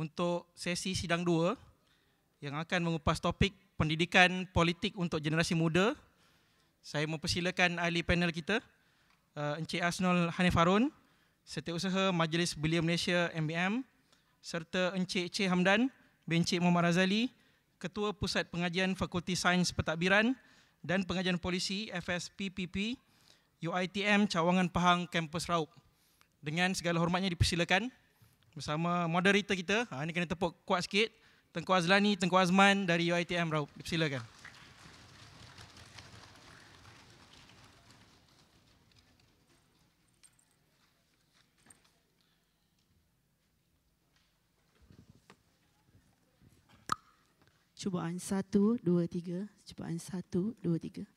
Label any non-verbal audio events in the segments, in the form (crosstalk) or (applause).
untuk sesi sidang dua yang akan mengupas topik pendidikan politik untuk generasi muda. Saya mempersilakan ahli panel kita, uh, Encik Asnol Hanif Harun, Setiausaha Majlis Belia Malaysia MBM, serta Encik C. Hamdan bin Encik Muhammad Razali, Ketua Pusat Pengajian Fakulti Sains Pertakbiran dan Pengajian Polisi FSPPP UITM Cawangan Pahang Kampus Raub. Dengan segala hormatnya dipersilakan bersama moderator kita. Ha, ini kena tepuk kuat sikit. Tengku Azlani, Tengku Azman dari UITM Raup. Silakan. Cubaan satu, dua, tiga. Cubaan satu, dua, tiga.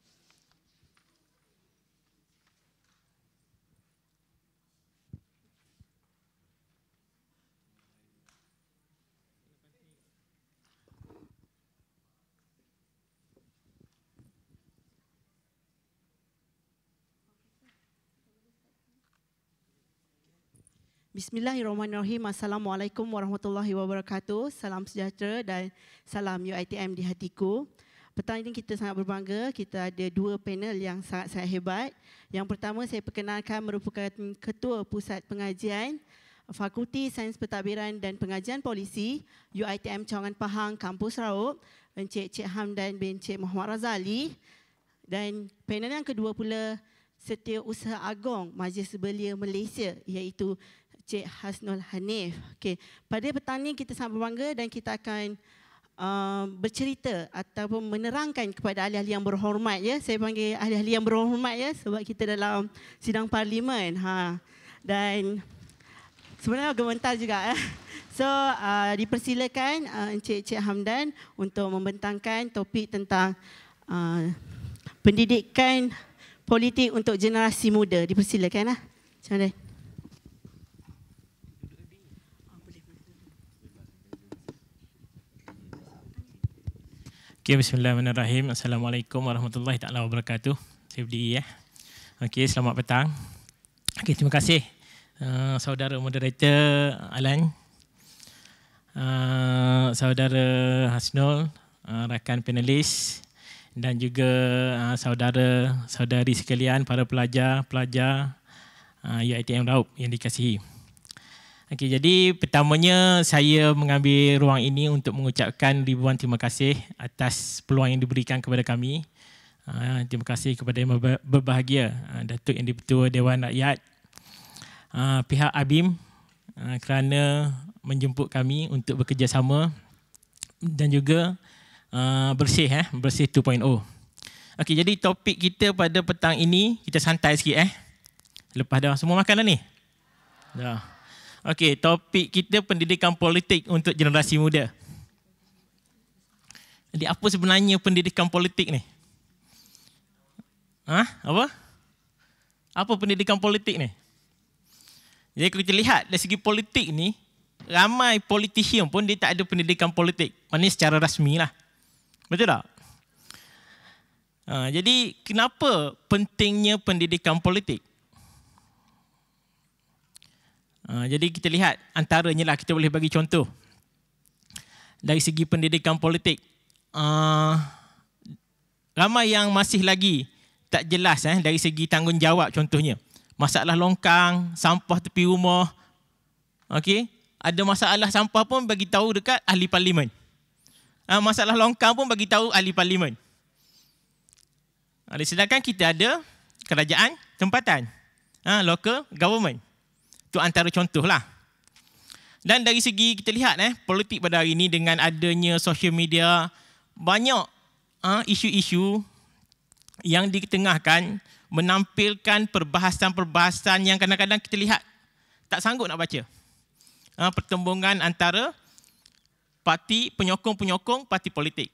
Bismillahirrahmanirrahim. Assalamualaikum warahmatullahi wabarakatuh. Salam sejahtera dan salam UITM di hatiku. Petang ini kita sangat berbangga. Kita ada dua panel yang sangat-sangat hebat. Yang pertama saya perkenalkan merupakan Ketua Pusat Pengajian Fakulti Sains Pertabiran dan Pengajian Polisi UITM Cawangan Pahang Kampus Raub Encik Cik Hamdan bin Cik Muhammad Razali dan panel yang kedua pula Setiausaha Agong Majlis Belia Malaysia iaitu Cik Hasnul Hanif. Okey, pada petang ini kita sangat berbangga dan kita akan uh, bercerita ataupun menerangkan kepada ahli-ahli yang berhormat ya. Saya panggil ahli-ahli yang berhormat ya sebab kita dalam sidang parlimen. Ha. Dan sebenarnya gemetar juga ya. So, uh, dipersilakan uh, Encik Cik Hamdan untuk membentangkan topik tentang uh, pendidikan politik untuk generasi muda. Dipersilakanlah. Macam mana? Okay, bismillahirrahmanirrahim. Assalamualaikum warahmatullahi taala wabarakatuh. CFDI ya. Okay, selamat petang. Okey, terima kasih uh, saudara moderator Alan. Uh, saudara Hasnul, uh, rakan panelis dan juga uh, saudara saudari sekalian para pelajar pelajar uh, UITM Raub yang dikasihi. Okay, jadi pertamanya saya mengambil ruang ini untuk mengucapkan ribuan terima kasih atas peluang yang diberikan kepada kami. Ah, terima kasih kepada yang berbahagia, ah, Datuk Yang Dipertua Dewan Rakyat, ah, pihak ABIM kerana menjemput kami untuk bekerjasama dan juga bersih, eh, bersih 2.0. Okay, jadi topik kita pada petang ini, kita santai sikit. Eh. Lepas dah semua makan dah ni? Dah. Okey, topik kita pendidikan politik untuk generasi muda. Jadi apa sebenarnya pendidikan politik ni? Hah? Apa? Apa pendidikan politik ni? Jadi kalau kita lihat dari segi politik ni, ramai politician pun dia tak ada pendidikan politik. Maksudnya secara rasmi lah. Betul tak? Ha, jadi kenapa pentingnya pendidikan politik? Ha, jadi kita lihat antaranya lah kita boleh bagi contoh dari segi pendidikan politik uh, ramai yang masih lagi tak jelas eh dari segi tanggungjawab contohnya masalah longkang sampah tepi rumah okey ada masalah sampah pun bagi tahu dekat ahli parlimen ha, masalah longkang pun bagi tahu ahli parlimen uh, sedangkan kita ada kerajaan tempatan local government itu antara contoh lah. Dan dari segi kita lihat eh, politik pada hari ini dengan adanya social media, banyak uh, isu-isu yang diketengahkan menampilkan perbahasan-perbahasan yang kadang-kadang kita lihat tak sanggup nak baca. Uh, pertembungan antara parti penyokong-penyokong parti politik.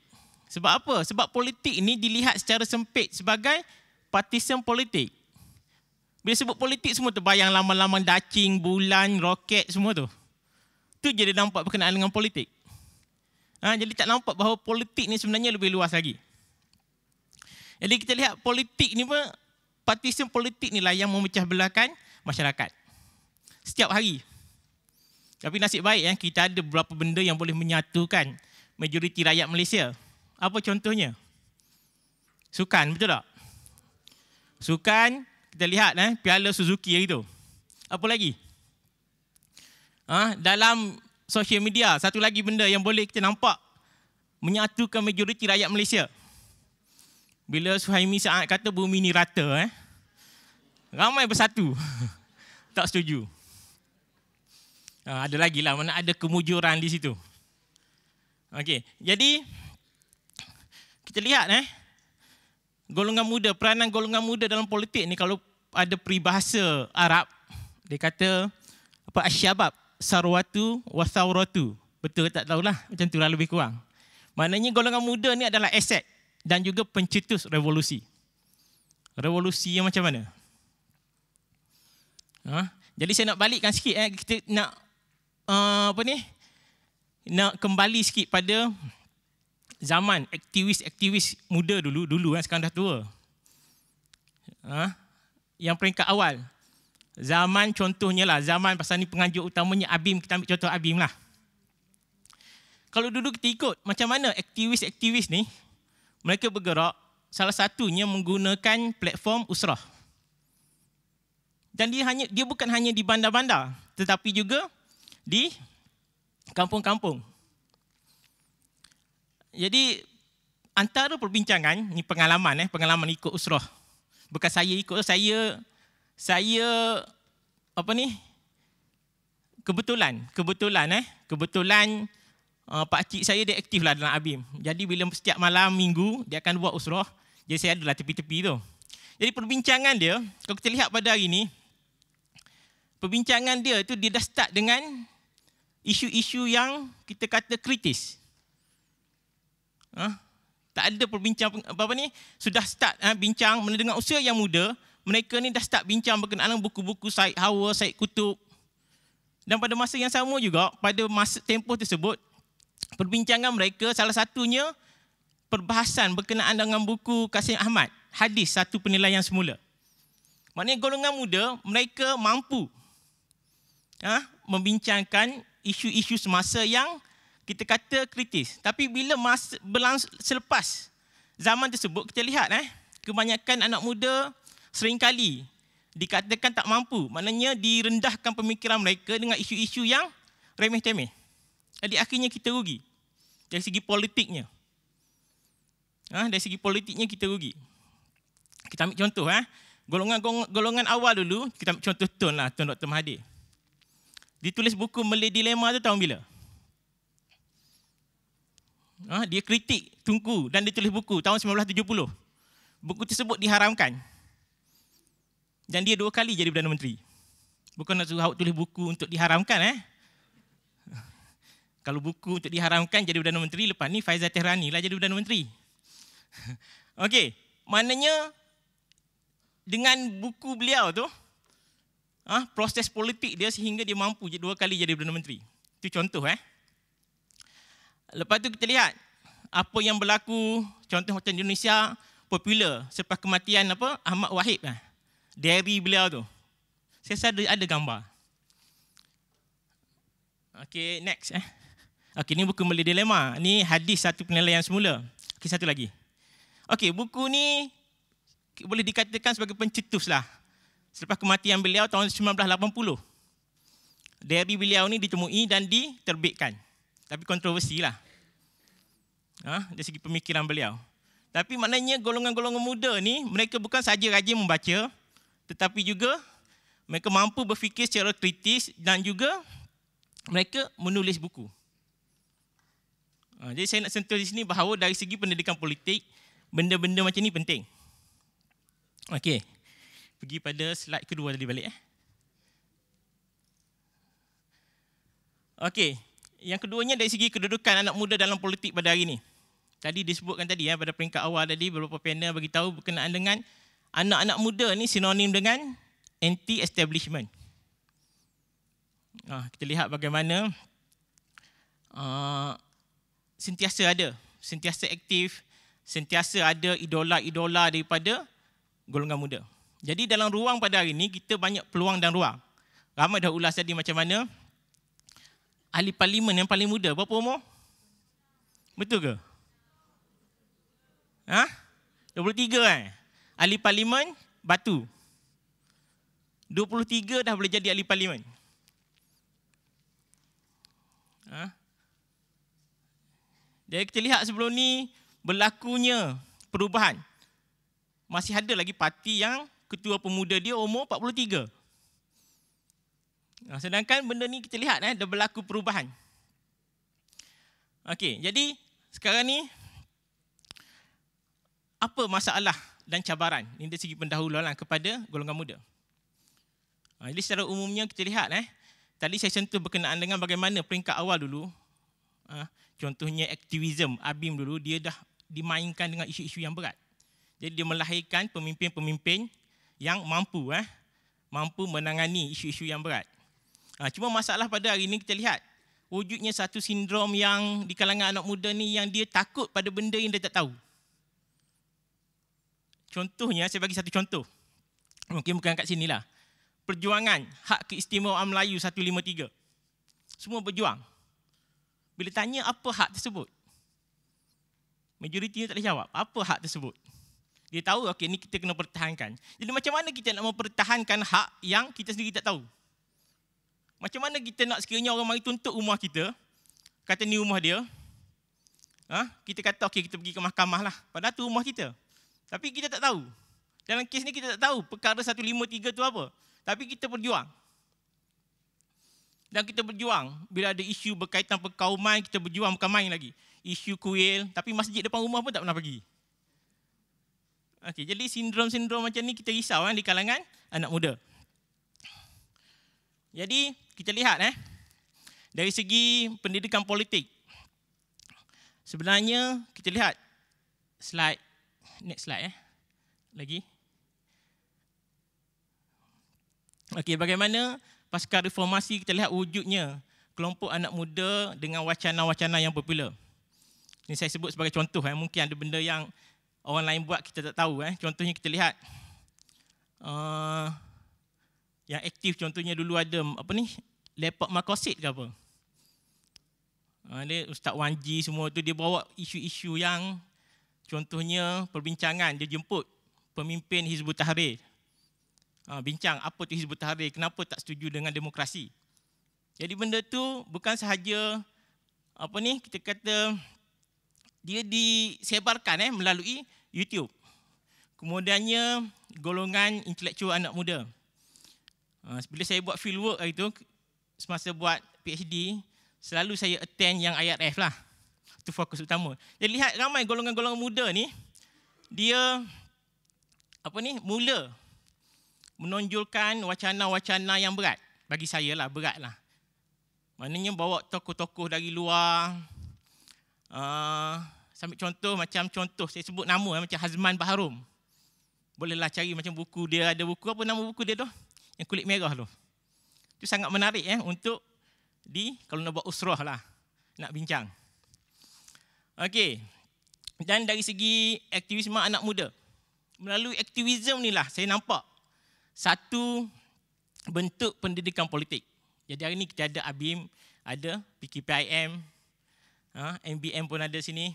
Sebab apa? Sebab politik ini dilihat secara sempit sebagai partisan politik. Bila sebut politik semua tu, bayang lama-lama dacing, bulan, roket semua tu. Tu je dia nampak berkenaan dengan politik. Ha, jadi tak nampak bahawa politik ni sebenarnya lebih luas lagi. Jadi kita lihat politik ni pun, partisan politik ni lah yang memecah belahkan masyarakat. Setiap hari. Tapi nasib baik yang eh, kita ada beberapa benda yang boleh menyatukan majoriti rakyat Malaysia. Apa contohnya? Sukan, betul tak? Sukan, kita lihat eh, piala Suzuki hari tu. Apa lagi? Ha? Dalam sosial media, satu lagi benda yang boleh kita nampak menyatukan majoriti rakyat Malaysia. Bila Suhaimi Saad kata bumi ni rata, eh, ramai bersatu. (laughs) tak setuju. Ha, ada lagi lah, mana ada kemujuran di situ. Okay, jadi kita lihat eh, golongan muda, peranan golongan muda dalam politik ni kalau ada peribahasa Arab, dia kata apa asyabab sarwatu wasawratu. Betul tak tahulah, macam itulah lebih kurang. Maknanya golongan muda ni adalah aset dan juga pencetus revolusi. Revolusi yang macam mana? Ha? Jadi saya nak balikkan sikit eh kita nak uh, apa ni? Nak kembali sikit pada zaman aktivis-aktivis muda dulu, dulu kan sekarang dah tua. Ha? Yang peringkat awal. Zaman contohnya lah, zaman pasal ni penganjur utamanya Abim, kita ambil contoh Abim lah. Kalau dulu kita ikut, macam mana aktivis-aktivis ni, mereka bergerak, salah satunya menggunakan platform usrah. Dan dia, hanya, dia bukan hanya di bandar-bandar, tetapi juga di kampung-kampung. Jadi antara perbincangan ni pengalaman eh pengalaman ikut usrah. Bukan saya ikut saya saya apa ni? Kebetulan, kebetulan eh, kebetulan uh, pak cik saya dia aktif lah dalam Abim. Jadi bila setiap malam minggu dia akan buat usrah. Jadi saya adalah tepi-tepi tu. Jadi perbincangan dia, kalau kita lihat pada hari ini, perbincangan dia tu dia dah start dengan isu-isu yang kita kata kritis. Ha? Tak ada perbincang apa-apa ni. Sudah start ha, bincang mendengar usia yang muda. Mereka ni dah start bincang berkenaan buku-buku Said Hawa, Said Kutub. Dan pada masa yang sama juga, pada masa tempoh tersebut, perbincangan mereka salah satunya perbahasan berkenaan dengan buku Kasim Ahmad. Hadis satu penilaian semula. Maknanya golongan muda, mereka mampu ha, membincangkan isu-isu semasa yang kita kata kritis. Tapi bila masa berlangs- selepas zaman tersebut kita lihat eh kebanyakan anak muda seringkali dikatakan tak mampu. Maknanya direndahkan pemikiran mereka dengan isu-isu yang remeh temeh. Jadi akhirnya kita rugi dari segi politiknya. Ah ha, dari segi politiknya kita rugi. Kita ambil contoh eh. Golongan golongan awal dulu kita ambil contoh Tun lah tuan Dr Mahathir. Ditulis buku Malay Dilema tu tahun bila? Ha, dia kritik tungku dan dia tulis buku tahun 1970. Buku tersebut diharamkan. Dan dia dua kali jadi Perdana Menteri. Bukan nak suruh awak tulis buku untuk diharamkan. Eh? Kalau buku untuk diharamkan jadi Perdana Menteri, lepas ni Faizal Tehrani lah jadi Perdana Menteri. (laughs) Okey, maknanya dengan buku beliau tu, ha, proses politik dia sehingga dia mampu dua kali jadi Perdana Menteri. Itu contoh eh. Lepas tu kita lihat apa yang berlaku contoh macam Indonesia popular selepas kematian apa Ahmad Wahid lah. Eh, Dari beliau tu. Saya ada, ada gambar. Okay, next eh. Okay, ni buku Malay Dilema. Ni hadis satu penilaian semula. Okay, satu lagi. Okay, buku ni boleh dikatakan sebagai pencetus lah. Selepas kematian beliau tahun 1980. Dari beliau ni ditemui dan diterbitkan. Tapi kontroversi lah ha, dari segi pemikiran beliau. Tapi maknanya golongan-golongan muda ni mereka bukan saja rajin membaca tetapi juga mereka mampu berfikir secara kritis dan juga mereka menulis buku. Ha, jadi saya nak sentuh di sini bahawa dari segi pendidikan politik benda-benda macam ni penting. Okey. Pergi pada slide kedua tadi balik eh. Okey. Yang keduanya dari segi kedudukan anak muda dalam politik pada hari ini. Tadi disebutkan tadi ya pada peringkat awal tadi beberapa panel bagi tahu berkenaan dengan anak-anak muda ni sinonim dengan anti establishment. Ah, kita lihat bagaimana ah, sentiasa ada, sentiasa aktif, sentiasa ada idola-idola daripada golongan muda. Jadi dalam ruang pada hari ini kita banyak peluang dan ruang. Ramai dah ulas tadi macam mana ahli parlimen yang paling muda berapa umur? Betul ke? Ha? 23 kan? Ahli parlimen, batu. 23 dah boleh jadi ahli parlimen. Ha? Jadi kita lihat sebelum ni berlakunya perubahan. Masih ada lagi parti yang ketua pemuda dia umur 43. Ha, sedangkan benda ni kita lihat eh, dah berlaku perubahan. Okey, jadi sekarang ni apa masalah dan cabaran ini dari segi pendahuluan kepada golongan muda. Jadi ha, secara umumnya kita lihat eh tadi saya sentuh berkenaan dengan bagaimana peringkat awal dulu ha, contohnya aktivisme ABIM dulu dia dah dimainkan dengan isu-isu yang berat. Jadi dia melahirkan pemimpin-pemimpin yang mampu eh mampu menangani isu-isu yang berat. Ha, cuma masalah pada hari ini kita lihat wujudnya satu sindrom yang di kalangan anak muda ni yang dia takut pada benda yang dia tak tahu. Contohnya, saya bagi satu contoh. Mungkin bukan kat sini lah. Perjuangan Hak Keistimewaan Melayu 153. Semua berjuang. Bila tanya apa hak tersebut? Majoritinya tak boleh jawab. Apa hak tersebut? Dia tahu, okay ni kita kena pertahankan. Jadi macam mana kita nak mempertahankan hak yang kita sendiri tak tahu? Macam mana kita nak sekiranya orang mari tuntut rumah kita, kata ni rumah dia, ha? kita kata, okay kita pergi ke mahkamah lah. Padahal tu rumah kita. Tapi kita tak tahu. Dalam kes ni kita tak tahu perkara 153 tu apa. Tapi kita berjuang. Dan kita berjuang bila ada isu berkaitan perkauman, kita berjuang bukan main lagi. Isu kuil, tapi masjid depan rumah pun tak pernah pergi. Okay, jadi sindrom-sindrom macam ni kita risau kan, di kalangan anak muda. Jadi kita lihat eh, dari segi pendidikan politik. Sebenarnya kita lihat slide next slide eh. Lagi. Okey, bagaimana pasca reformasi kita lihat wujudnya kelompok anak muda dengan wacana-wacana yang popular. Ini saya sebut sebagai contoh eh. mungkin ada benda yang orang lain buat kita tak tahu eh. Contohnya kita lihat uh, yang aktif contohnya dulu ada apa ni? Lepak Makosid ke apa? Ha, Ustaz Wanji semua tu dia bawa isu-isu yang Contohnya perbincangan dia jemput pemimpin Hizbut Tahrir. Ha, bincang apa tu Hizbut Tahrir, kenapa tak setuju dengan demokrasi. Jadi benda tu bukan sahaja apa ni kita kata dia disebarkan eh melalui YouTube. Kemudiannya golongan intelektual anak muda. Ha, bila saya buat fieldwork hari tu semasa buat PhD selalu saya attend yang IRF lah itu fokus utama. Jadi lihat ramai golongan-golongan muda ni dia apa ni mula menonjolkan wacana-wacana yang berat. Bagi saya lah berat lah. Maknanya bawa tokoh-tokoh dari luar. Uh, contoh macam contoh saya sebut nama eh, macam Hazman Baharum. Bolehlah cari macam buku dia ada buku apa nama buku dia tu? Yang kulit merah tu. Itu sangat menarik eh untuk di kalau nak buat usrah lah nak bincang. Okey. Dan dari segi aktivisme anak muda. Melalui aktivisme inilah saya nampak satu bentuk pendidikan politik. Jadi hari ini kita ada ABIM, ada PKPIM, MBM ha, pun ada sini.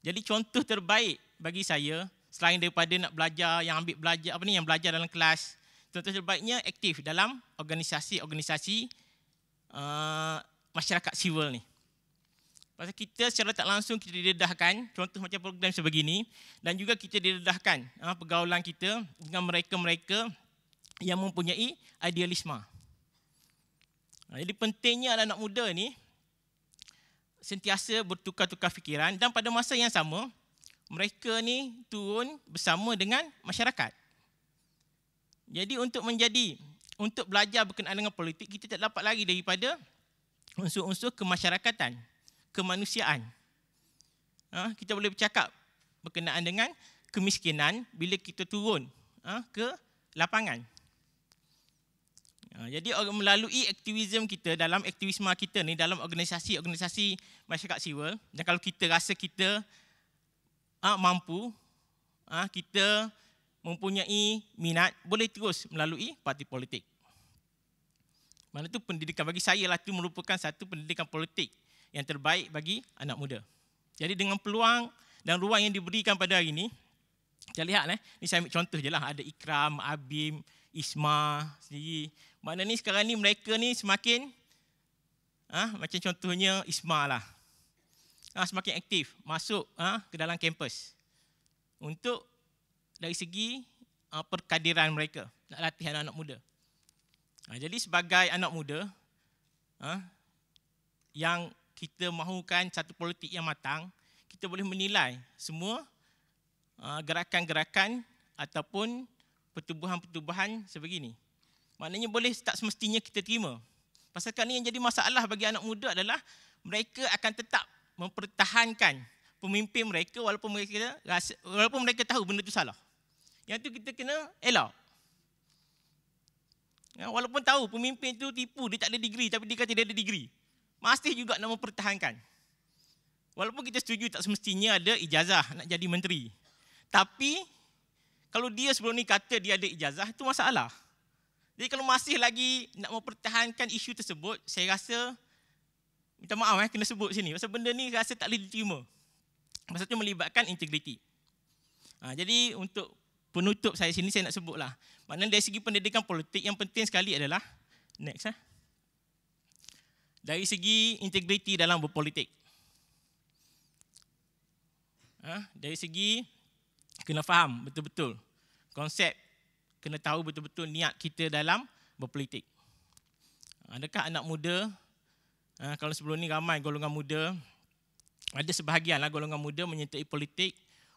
Jadi contoh terbaik bagi saya selain daripada nak belajar yang ambil belajar apa ni yang belajar dalam kelas contoh terbaiknya aktif dalam organisasi-organisasi uh, masyarakat sivil ni. Pasal kita secara tak langsung kita didedahkan contoh macam program sebegini dan juga kita didedahkan ha, pergaulan kita dengan mereka-mereka yang mempunyai idealisme. Ha, jadi pentingnya anak-anak muda ni sentiasa bertukar-tukar fikiran dan pada masa yang sama mereka ni turun bersama dengan masyarakat. Jadi untuk menjadi untuk belajar berkenaan dengan politik kita tak dapat lagi daripada unsur-unsur kemasyarakatan kemanusiaan. Ha, kita boleh bercakap berkenaan dengan kemiskinan bila kita turun ha, ke lapangan. Ha, jadi melalui aktivisme kita dalam aktivisme kita ni dalam organisasi-organisasi masyarakat sivil dan kalau kita rasa kita ha, mampu ha, kita mempunyai minat boleh terus melalui parti politik. Mana tu pendidikan bagi saya lah tu merupakan satu pendidikan politik yang terbaik bagi anak muda. Jadi dengan peluang dan ruang yang diberikan pada hari ini, kita lihat lah, eh, ni saya ambil contoh je lah, ada Ikram, Abim, Isma sendiri. Maknanya ni sekarang ni mereka ni semakin ha, macam contohnya Isma lah. Ha, semakin aktif masuk ha, ke dalam kampus. Untuk dari segi ha, perkadiran mereka nak latih anak-anak muda. Ha, jadi sebagai anak muda ha, yang kita mahukan satu politik yang matang, kita boleh menilai semua uh, gerakan-gerakan ataupun pertubuhan-pertubuhan sebegini. Maknanya boleh tak semestinya kita terima. Pasal kali yang jadi masalah bagi anak muda adalah mereka akan tetap mempertahankan pemimpin mereka walaupun mereka rasa, walaupun mereka tahu benda itu salah. Yang itu kita kena elak. Ya, walaupun tahu pemimpin itu tipu, dia tak ada degree tapi dia kata dia ada degree masih juga nak mempertahankan. Walaupun kita setuju tak semestinya ada ijazah nak jadi menteri. Tapi kalau dia sebelum ni kata dia ada ijazah itu masalah. Jadi kalau masih lagi nak mempertahankan isu tersebut, saya rasa minta maaf eh kena sebut sini. Pasal benda ni rasa tak boleh diterima. Pasal tu melibatkan integriti. Ha, jadi untuk penutup saya sini saya nak sebutlah. Maknanya dari segi pendidikan politik yang penting sekali adalah next eh ha? dari segi integriti dalam berpolitik. Ha? Dari segi kena faham betul-betul konsep, kena tahu betul-betul niat kita dalam berpolitik. Adakah anak muda, ha, kalau sebelum ni ramai golongan muda, ada sebahagian lah golongan muda menyertai politik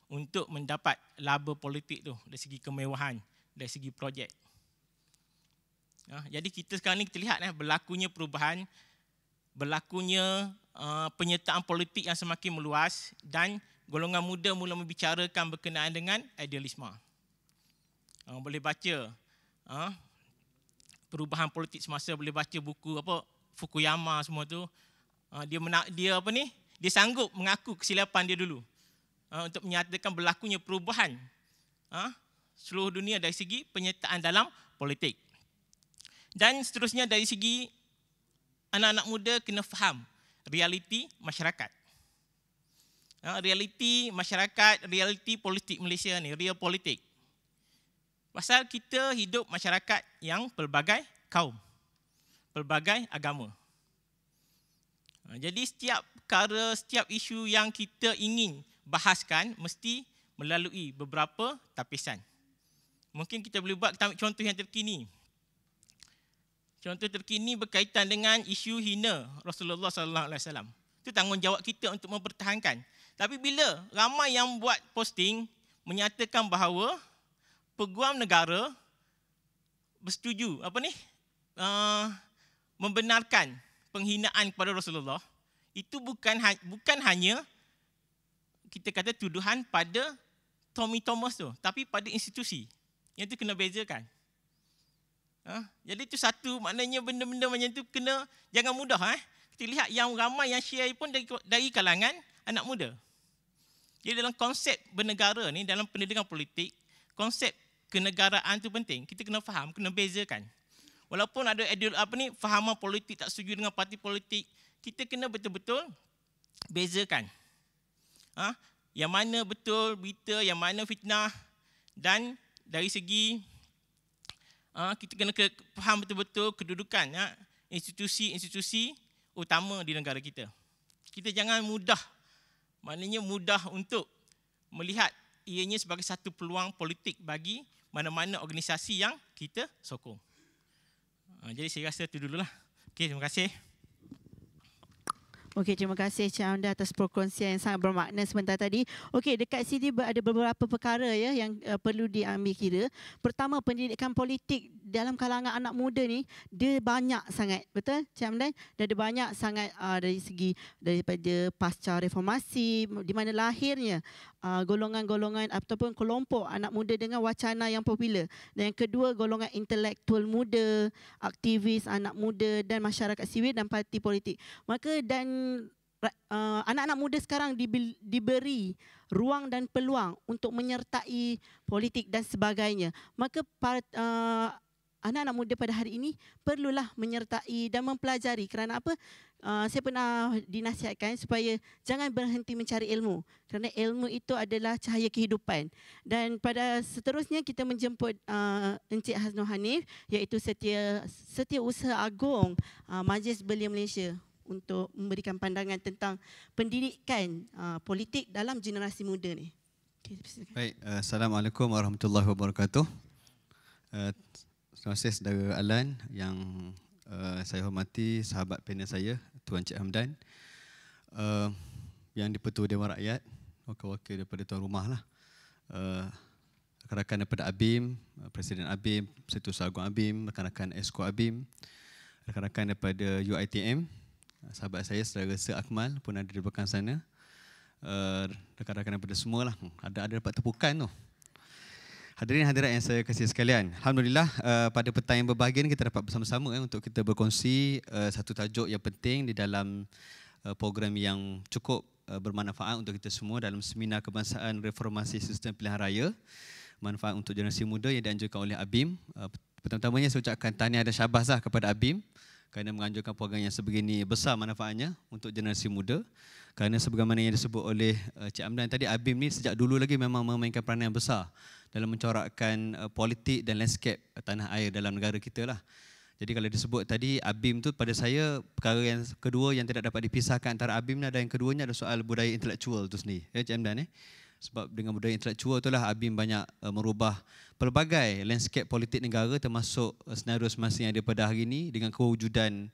untuk mendapat laba politik tu dari segi kemewahan, dari segi projek. Ha, jadi kita sekarang ni kita lihat eh, berlakunya perubahan berlakunya uh, penyertaan politik yang semakin meluas dan golongan muda mula membicarakan berkenaan dengan idealisme. Uh, boleh baca uh, perubahan politik semasa boleh baca buku apa Fukuyama semua tu. Uh, dia mena- dia apa ni? Dia sanggup mengaku kesilapan dia dulu. Uh, untuk menyatakan berlakunya perubahan uh, seluruh dunia dari segi penyertaan dalam politik. Dan seterusnya dari segi anak-anak muda kena faham realiti masyarakat. Ha, realiti masyarakat, realiti politik Malaysia ni, real politik. Pasal kita hidup masyarakat yang pelbagai kaum, pelbagai agama. Ha, jadi setiap perkara, setiap isu yang kita ingin bahaskan mesti melalui beberapa tapisan. Mungkin kita boleh buat, kita ambil contoh yang terkini. Contoh terkini berkaitan dengan isu hina Rasulullah sallallahu alaihi wasallam. Itu tanggungjawab kita untuk mempertahankan. Tapi bila ramai yang buat posting menyatakan bahawa peguam negara bersetuju apa ni? Uh, membenarkan penghinaan kepada Rasulullah, itu bukan ha-, bukan hanya kita kata tuduhan pada Tommy Thomas tu, tapi pada institusi. Yang tu kena bezakan. Ha? Jadi itu satu maknanya benda-benda macam itu kena jangan mudah. Eh? Kita lihat yang ramai yang share pun dari, dari kalangan anak muda. Jadi dalam konsep bernegara ni, dalam pendidikan politik, konsep kenegaraan tu penting. Kita kena faham, kena bezakan. Walaupun ada ideologi apa ni, fahaman politik tak setuju dengan parti politik, kita kena betul-betul bezakan. Ha? Yang mana betul berita, yang mana fitnah dan dari segi Ah, kita kena ke, faham betul-betul kedudukan institusi-institusi ya, utama di negara kita. Kita jangan mudah, maknanya mudah untuk melihat ianya sebagai satu peluang politik bagi mana-mana organisasi yang kita sokong. Ah, jadi saya rasa itu dululah. Okay, terima kasih. Okey, terima kasih Cik Amda atas perkongsian yang sangat bermakna sebentar tadi. Okey, dekat sini ada beberapa perkara ya yang uh, perlu diambil kira. Pertama, pendidikan politik dalam kalangan anak muda ni dia banyak sangat, betul Cik Amda? Dia ada banyak sangat uh, dari segi daripada pasca reformasi di mana lahirnya uh, golongan-golongan ataupun kelompok anak muda dengan wacana yang popular. Dan yang kedua, golongan intelektual muda, aktivis anak muda dan masyarakat sivil dan parti politik. Maka dan uh, anak-anak muda sekarang diberi ruang dan peluang untuk menyertai politik dan sebagainya. Maka part, uh, anak-anak muda pada hari ini perlulah menyertai dan mempelajari kerana apa? Uh, saya pernah dinasihatkan supaya jangan berhenti mencari ilmu kerana ilmu itu adalah cahaya kehidupan. Dan pada seterusnya kita menjemput uh, Encik Hasnul Hanif iaitu setia setia usaha agung uh, Majlis Belia Malaysia untuk memberikan pandangan tentang pendidikan uh, politik dalam generasi muda ni. Okay, Baik, uh, assalamualaikum warahmatullahi wabarakatuh. Uh, Terima kasih saudara Alan yang uh, saya hormati sahabat panel saya Tuan Cik Hamdan uh, yang dipertua Dewan Rakyat wakil-wakil daripada tuan rumah lah. Uh, rakan-rakan daripada ABIM, Presiden ABIM, Setus Agung ABIM, rakan-rakan Esko ABIM, rakan-rakan daripada UITM, sahabat saya saudara Sir Akmal pun ada di belakang sana. Uh, rakan-rakan daripada semua lah. Ada ada dapat tepukan tu. Hadirin hadirat yang saya kasih sekalian. Alhamdulillah eh, pada petang yang berbahagia ini kita dapat bersama-sama eh, untuk kita berkongsi eh, satu tajuk yang penting di dalam program yang cukup bermanfaat untuk kita semua dalam seminar kebangsaan reformasi sistem pilihan raya. Manfaat untuk generasi muda yang dianjurkan oleh ABIM. pertama-tamanya saya ucapkan tahniah dan syabaslah kepada ABIM kerana menganjurkan program yang sebegini besar manfaatnya untuk generasi muda. Kerana sebagaimana yang disebut oleh Cik Amdan tadi, ABIM ni sejak dulu lagi memang memainkan peranan yang besar dalam mencorakkan uh, politik dan landscape tanah air dalam negara kita lah. Jadi kalau disebut tadi Abim tu pada saya perkara yang kedua yang tidak dapat dipisahkan antara Abim dan yang keduanya adalah soal budaya intelektual tu sendiri. Ya Cik Amdan eh? Sebab dengan budaya intelektual tu lah Abim banyak uh, merubah pelbagai landscape politik negara termasuk uh, senario semasa yang ada pada hari ini dengan kewujudan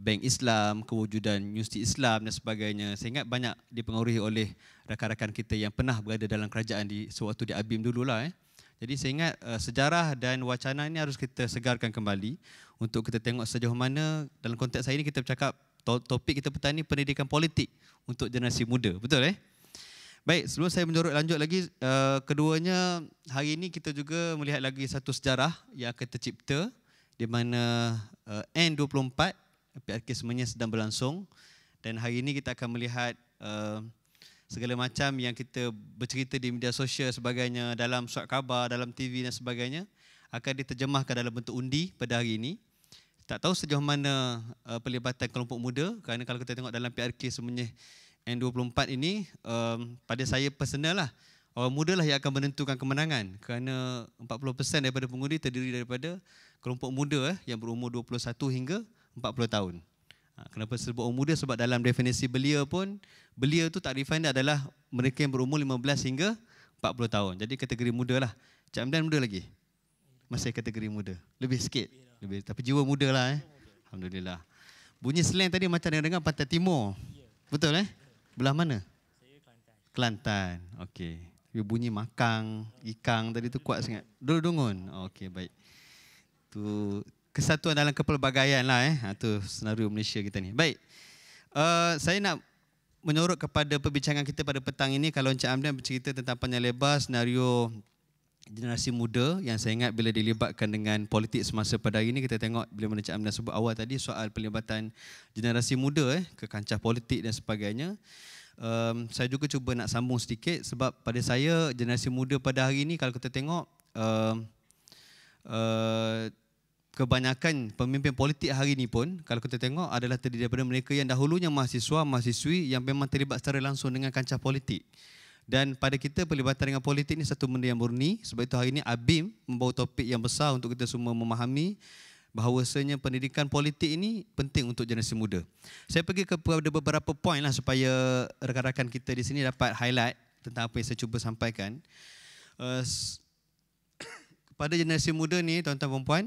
bank Islam, kewujudan universiti Islam dan sebagainya. Saya ingat banyak dipengaruhi oleh rakan-rakan kita yang pernah berada dalam kerajaan di sewaktu di ABIM dululah. Eh. Jadi saya ingat uh, sejarah dan wacana ini harus kita segarkan kembali untuk kita tengok sejauh mana dalam konteks saya ini kita bercakap topik kita petang ini pendidikan politik untuk generasi muda. Betul eh? Baik, sebelum saya menjorok lanjut lagi, uh, keduanya hari ini kita juga melihat lagi satu sejarah yang akan tercipta di mana eh, uh, N24 PRK semuanya sedang berlangsung dan hari ini kita akan melihat uh, segala macam yang kita bercerita di media sosial sebagainya dalam surat khabar, dalam TV dan sebagainya akan diterjemahkan dalam bentuk undi pada hari ini. Tak tahu sejauh mana uh, pelibatan kelompok muda kerana kalau kita tengok dalam PRK semuanya N24 ini um, pada saya personal lah orang muda lah yang akan menentukan kemenangan kerana 40% daripada pengundi terdiri daripada kelompok muda eh, yang berumur 21 hingga 40 tahun. Ha, kenapa sebut orang muda? Sebab dalam definisi belia pun, belia tu tak define adalah mereka yang berumur 15 hingga 40 tahun. Jadi kategori muda lah. Cik Amdan muda lagi? Masih kategori muda. Lebih sikit. Lebih, tapi jiwa muda lah. Eh. Alhamdulillah. Bunyi slang tadi macam yang dengar Pantai Timur. Betul eh? Belah mana? Kelantan. Okey. bunyi makang, ikang tadi tu kuat sangat. Dulu dungun. Okey, baik. Tu kesatuan dalam kepelbagaian lah eh. Itu ha, senario Malaysia kita ni. Baik. Uh, saya nak menyorot kepada perbincangan kita pada petang ini kalau Encik Amdan bercerita tentang panjang lebar senario generasi muda yang saya ingat bila dilibatkan dengan politik semasa pada hari ini kita tengok bila mana Encik Amdan sebut awal tadi soal pelibatan generasi muda eh, ke kancah politik dan sebagainya. Um, saya juga cuba nak sambung sedikit sebab pada saya generasi muda pada hari ini kalau kita tengok uh, uh, kebanyakan pemimpin politik hari ini pun kalau kita tengok adalah terdiri daripada mereka yang dahulunya mahasiswa, mahasiswi yang memang terlibat secara langsung dengan kancah politik. Dan pada kita pelibatan dengan politik ini satu benda yang murni. Sebab itu hari ini ABIM membawa topik yang besar untuk kita semua memahami bahawasanya pendidikan politik ini penting untuk generasi muda. Saya pergi kepada beberapa poin lah supaya rekan-rekan kita di sini dapat highlight tentang apa yang saya cuba sampaikan. Uh, (coughs) pada generasi muda ni tuan-tuan puan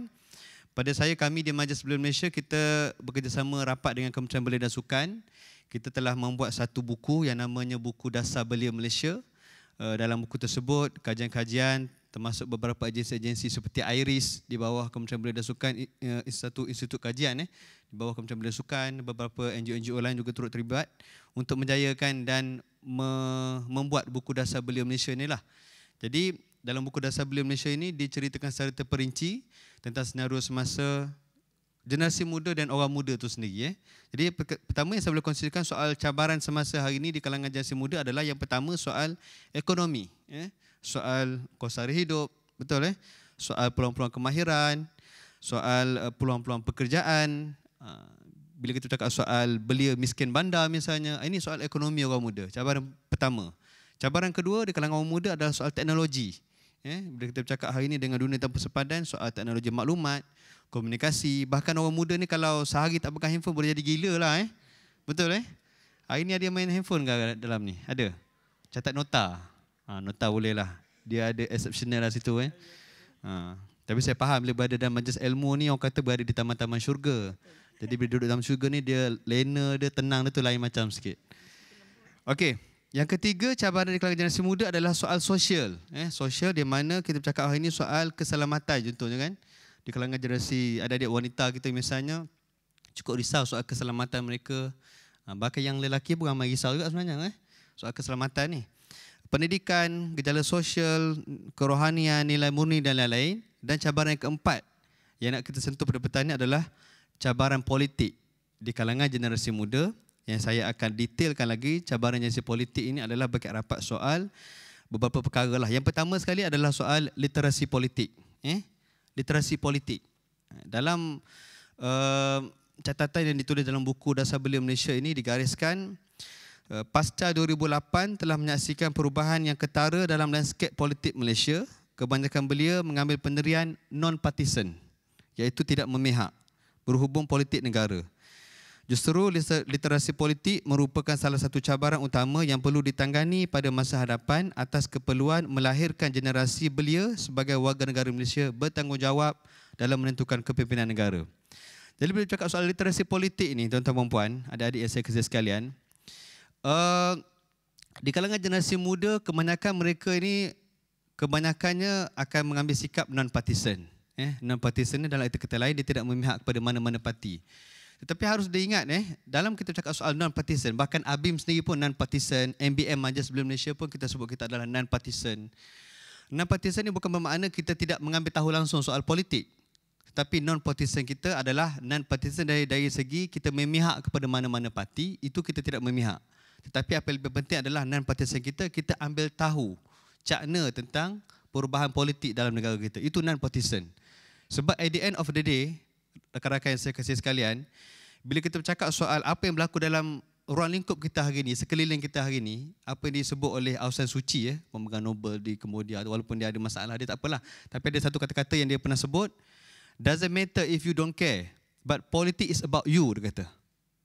pada saya kami di Majlis Belia Malaysia kita bekerjasama rapat dengan Kementerian Belia dan Sukan. Kita telah membuat satu buku yang namanya Buku Dasar Belia Malaysia. Eh, dalam buku tersebut kajian-kajian termasuk beberapa agensi-agensi seperti IRIS di bawah Kementerian Belia dan Sukan eh, satu institut kajian eh di bawah Kementerian Belia dan Sukan beberapa NGO-NGO lain juga turut terlibat untuk menjayakan dan membuat buku dasar belia Malaysia inilah. Jadi dalam buku dasar belia Malaysia ini diceritakan secara terperinci tentang senarai semasa generasi muda dan orang muda itu sendiri. Eh. Jadi pertama yang saya boleh konsiderkan soal cabaran semasa hari ini di kalangan generasi muda adalah yang pertama soal ekonomi. Eh. Soal kosar hidup, betul eh? Soal peluang-peluang kemahiran, soal eh, peluang-peluang pekerjaan, ah, bila kita cakap soal belia miskin bandar misalnya, ah, ini soal ekonomi orang muda, cabaran pertama. Cabaran kedua di kalangan orang muda adalah soal teknologi. Eh, bila kita bercakap hari ini dengan dunia tanpa sepadan, soal teknologi maklumat, komunikasi, bahkan orang muda ni kalau sehari tak pegang handphone boleh jadi gila lah eh. Betul eh? Hari ni ada yang main handphone ke dalam ni? Ada? Catat nota? Ha, nota boleh lah. Dia ada exceptional lah situ eh. Ha. Tapi saya faham bila berada dalam majlis ilmu ni, orang kata berada di taman-taman syurga. Jadi bila duduk dalam syurga ni, dia lena, dia tenang, dia tu lain macam sikit. Okay. Yang ketiga cabaran di kalangan generasi muda adalah soal sosial. Eh, sosial di mana kita bercakap hari ini soal keselamatan contohnya kan. Di kalangan generasi ada adik wanita kita misalnya cukup risau soal keselamatan mereka. Ha, bahkan yang lelaki pun ramai risau juga sebenarnya. Eh, soal keselamatan ni. Pendidikan, gejala sosial, kerohanian, nilai murni dan lain-lain. Dan cabaran yang keempat yang nak kita sentuh pada petang ini adalah cabaran politik di kalangan generasi muda yang saya akan detailkan lagi cabaran agensi politik ini adalah berkat rapat soal beberapa perkara lah. Yang pertama sekali adalah soal literasi politik. Eh? Literasi politik. Dalam uh, catatan yang ditulis dalam buku Dasar Belia Malaysia ini digariskan eh, Pasca 2008 telah menyaksikan perubahan yang ketara dalam landscape politik Malaysia. Kebanyakan belia mengambil pendirian non-partisan iaitu tidak memihak berhubung politik negara. Justeru literasi politik merupakan salah satu cabaran utama yang perlu ditangani pada masa hadapan atas keperluan melahirkan generasi belia sebagai warga negara Malaysia bertanggungjawab dalam menentukan kepimpinan negara. Jadi bila cakap soal literasi politik ini, tuan-tuan dan puan, adik-adik yang saya kerja sekalian, uh, di kalangan generasi muda, kebanyakan mereka ini kebanyakannya akan mengambil sikap non-partisan. Eh, non-partisan ini dalam kata lain, dia tidak memihak kepada mana-mana parti. Tetapi harus diingat eh, dalam kita cakap soal non-partisan, bahkan ABIM sendiri pun non-partisan, MBM Majlis Belum Malaysia pun kita sebut kita adalah non-partisan. Non-partisan ini bukan bermakna kita tidak mengambil tahu langsung soal politik. tapi non-partisan kita adalah non-partisan dari, dari segi kita memihak kepada mana-mana parti, itu kita tidak memihak. Tetapi apa yang lebih penting adalah non-partisan kita, kita ambil tahu cakna tentang perubahan politik dalam negara kita. Itu non-partisan. Sebab at the end of the day, rakan-rakan yang saya kasih sekalian, bila kita bercakap soal apa yang berlaku dalam ruang lingkup kita hari ini, sekeliling kita hari ini, apa yang disebut oleh Aung Suci ya, eh, pemegang Nobel di Kemudia, walaupun dia ada masalah, dia tak apalah. Tapi ada satu kata-kata yang dia pernah sebut, doesn't matter if you don't care, but politics is about you, dia kata.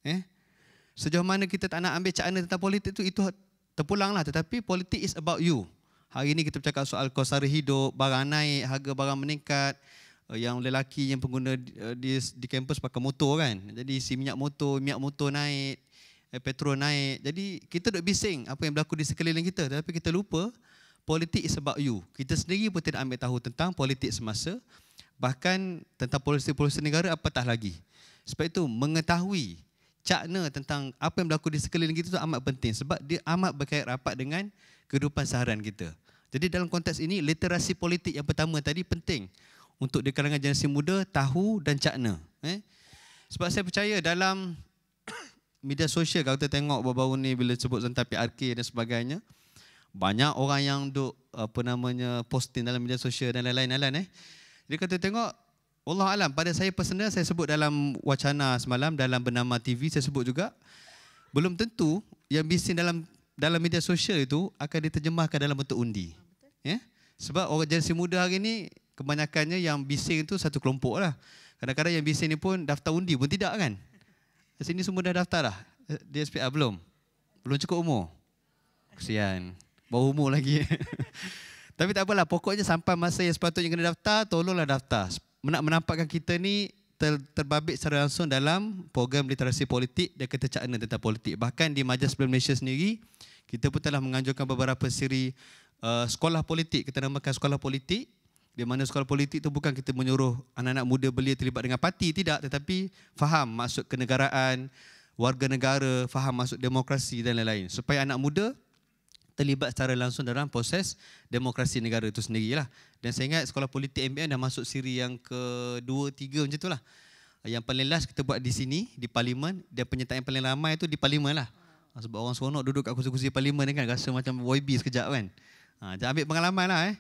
Eh? Sejauh mana kita tak nak ambil cakna tentang politik itu, itu terpulang lah. Tetapi politics is about you. Hari ini kita bercakap soal kos hidup, barang naik, harga barang meningkat, Eh, yang lelaki yang pengguna eh, di di kampus pakai motor kan jadi si minyak motor minyak motor naik eh, petrol naik jadi kita duk bising apa yang berlaku di sekeliling kita tapi kita lupa politik is about you kita sendiri pun tidak ambil tahu tentang politik semasa bahkan tentang polisi-polisi negara apatah lagi sebab itu mengetahui cakna tentang apa yang berlaku di sekeliling kita itu amat penting sebab dia amat berkait rapat dengan kehidupan seharian kita jadi dalam konteks ini literasi politik yang pertama tadi penting untuk di kalangan generasi muda tahu dan cakna. Eh? Sebab saya percaya dalam (coughs) media sosial kalau kita tengok baru-baru ni bila sebut tentang PRK dan sebagainya banyak orang yang duk apa namanya posting dalam media sosial dan lain-lain eh. Jadi kalau kita tengok Allah alam pada saya personal saya sebut dalam wacana semalam dalam bernama TV saya sebut juga belum tentu yang bising dalam dalam media sosial itu akan diterjemahkan dalam bentuk undi. Ya. Yeah? Sebab orang generasi muda hari ini kebanyakannya yang bising tu satu kelompok lah. Kadang-kadang yang bising ni pun daftar undi pun tidak kan. Di sini semua dah daftar lah. DSPR belum. Belum cukup umur. Kesian. Bawa umur lagi. (laughs) Tapi tak apalah. Pokoknya sampai masa yang sepatutnya kena daftar, tolonglah daftar. Nak menampakkan kita ni ter, terbabit secara langsung dalam program literasi politik dan ketercakna tentang politik. Bahkan di Majlis Sebelum Malaysia sendiri, kita pun telah menganjurkan beberapa siri uh, sekolah politik. Kita namakan sekolah politik di mana sekolah politik itu bukan kita menyuruh anak-anak muda belia terlibat dengan parti, tidak. Tetapi faham maksud kenegaraan, warga negara, faham maksud demokrasi dan lain-lain. Supaya anak muda terlibat secara langsung dalam proses demokrasi negara itu sendirilah. Dan saya ingat sekolah politik MBN dah masuk siri yang kedua tiga 3 macam itulah. Yang paling last kita buat di sini, di Parlimen, dia penyertaan paling ramai itu di Parlimen lah. Ah, sebab orang seronok duduk kat kursi-kursi Parlimen kan, rasa macam YB sekejap kan. Ha, ambil pengalaman lah eh.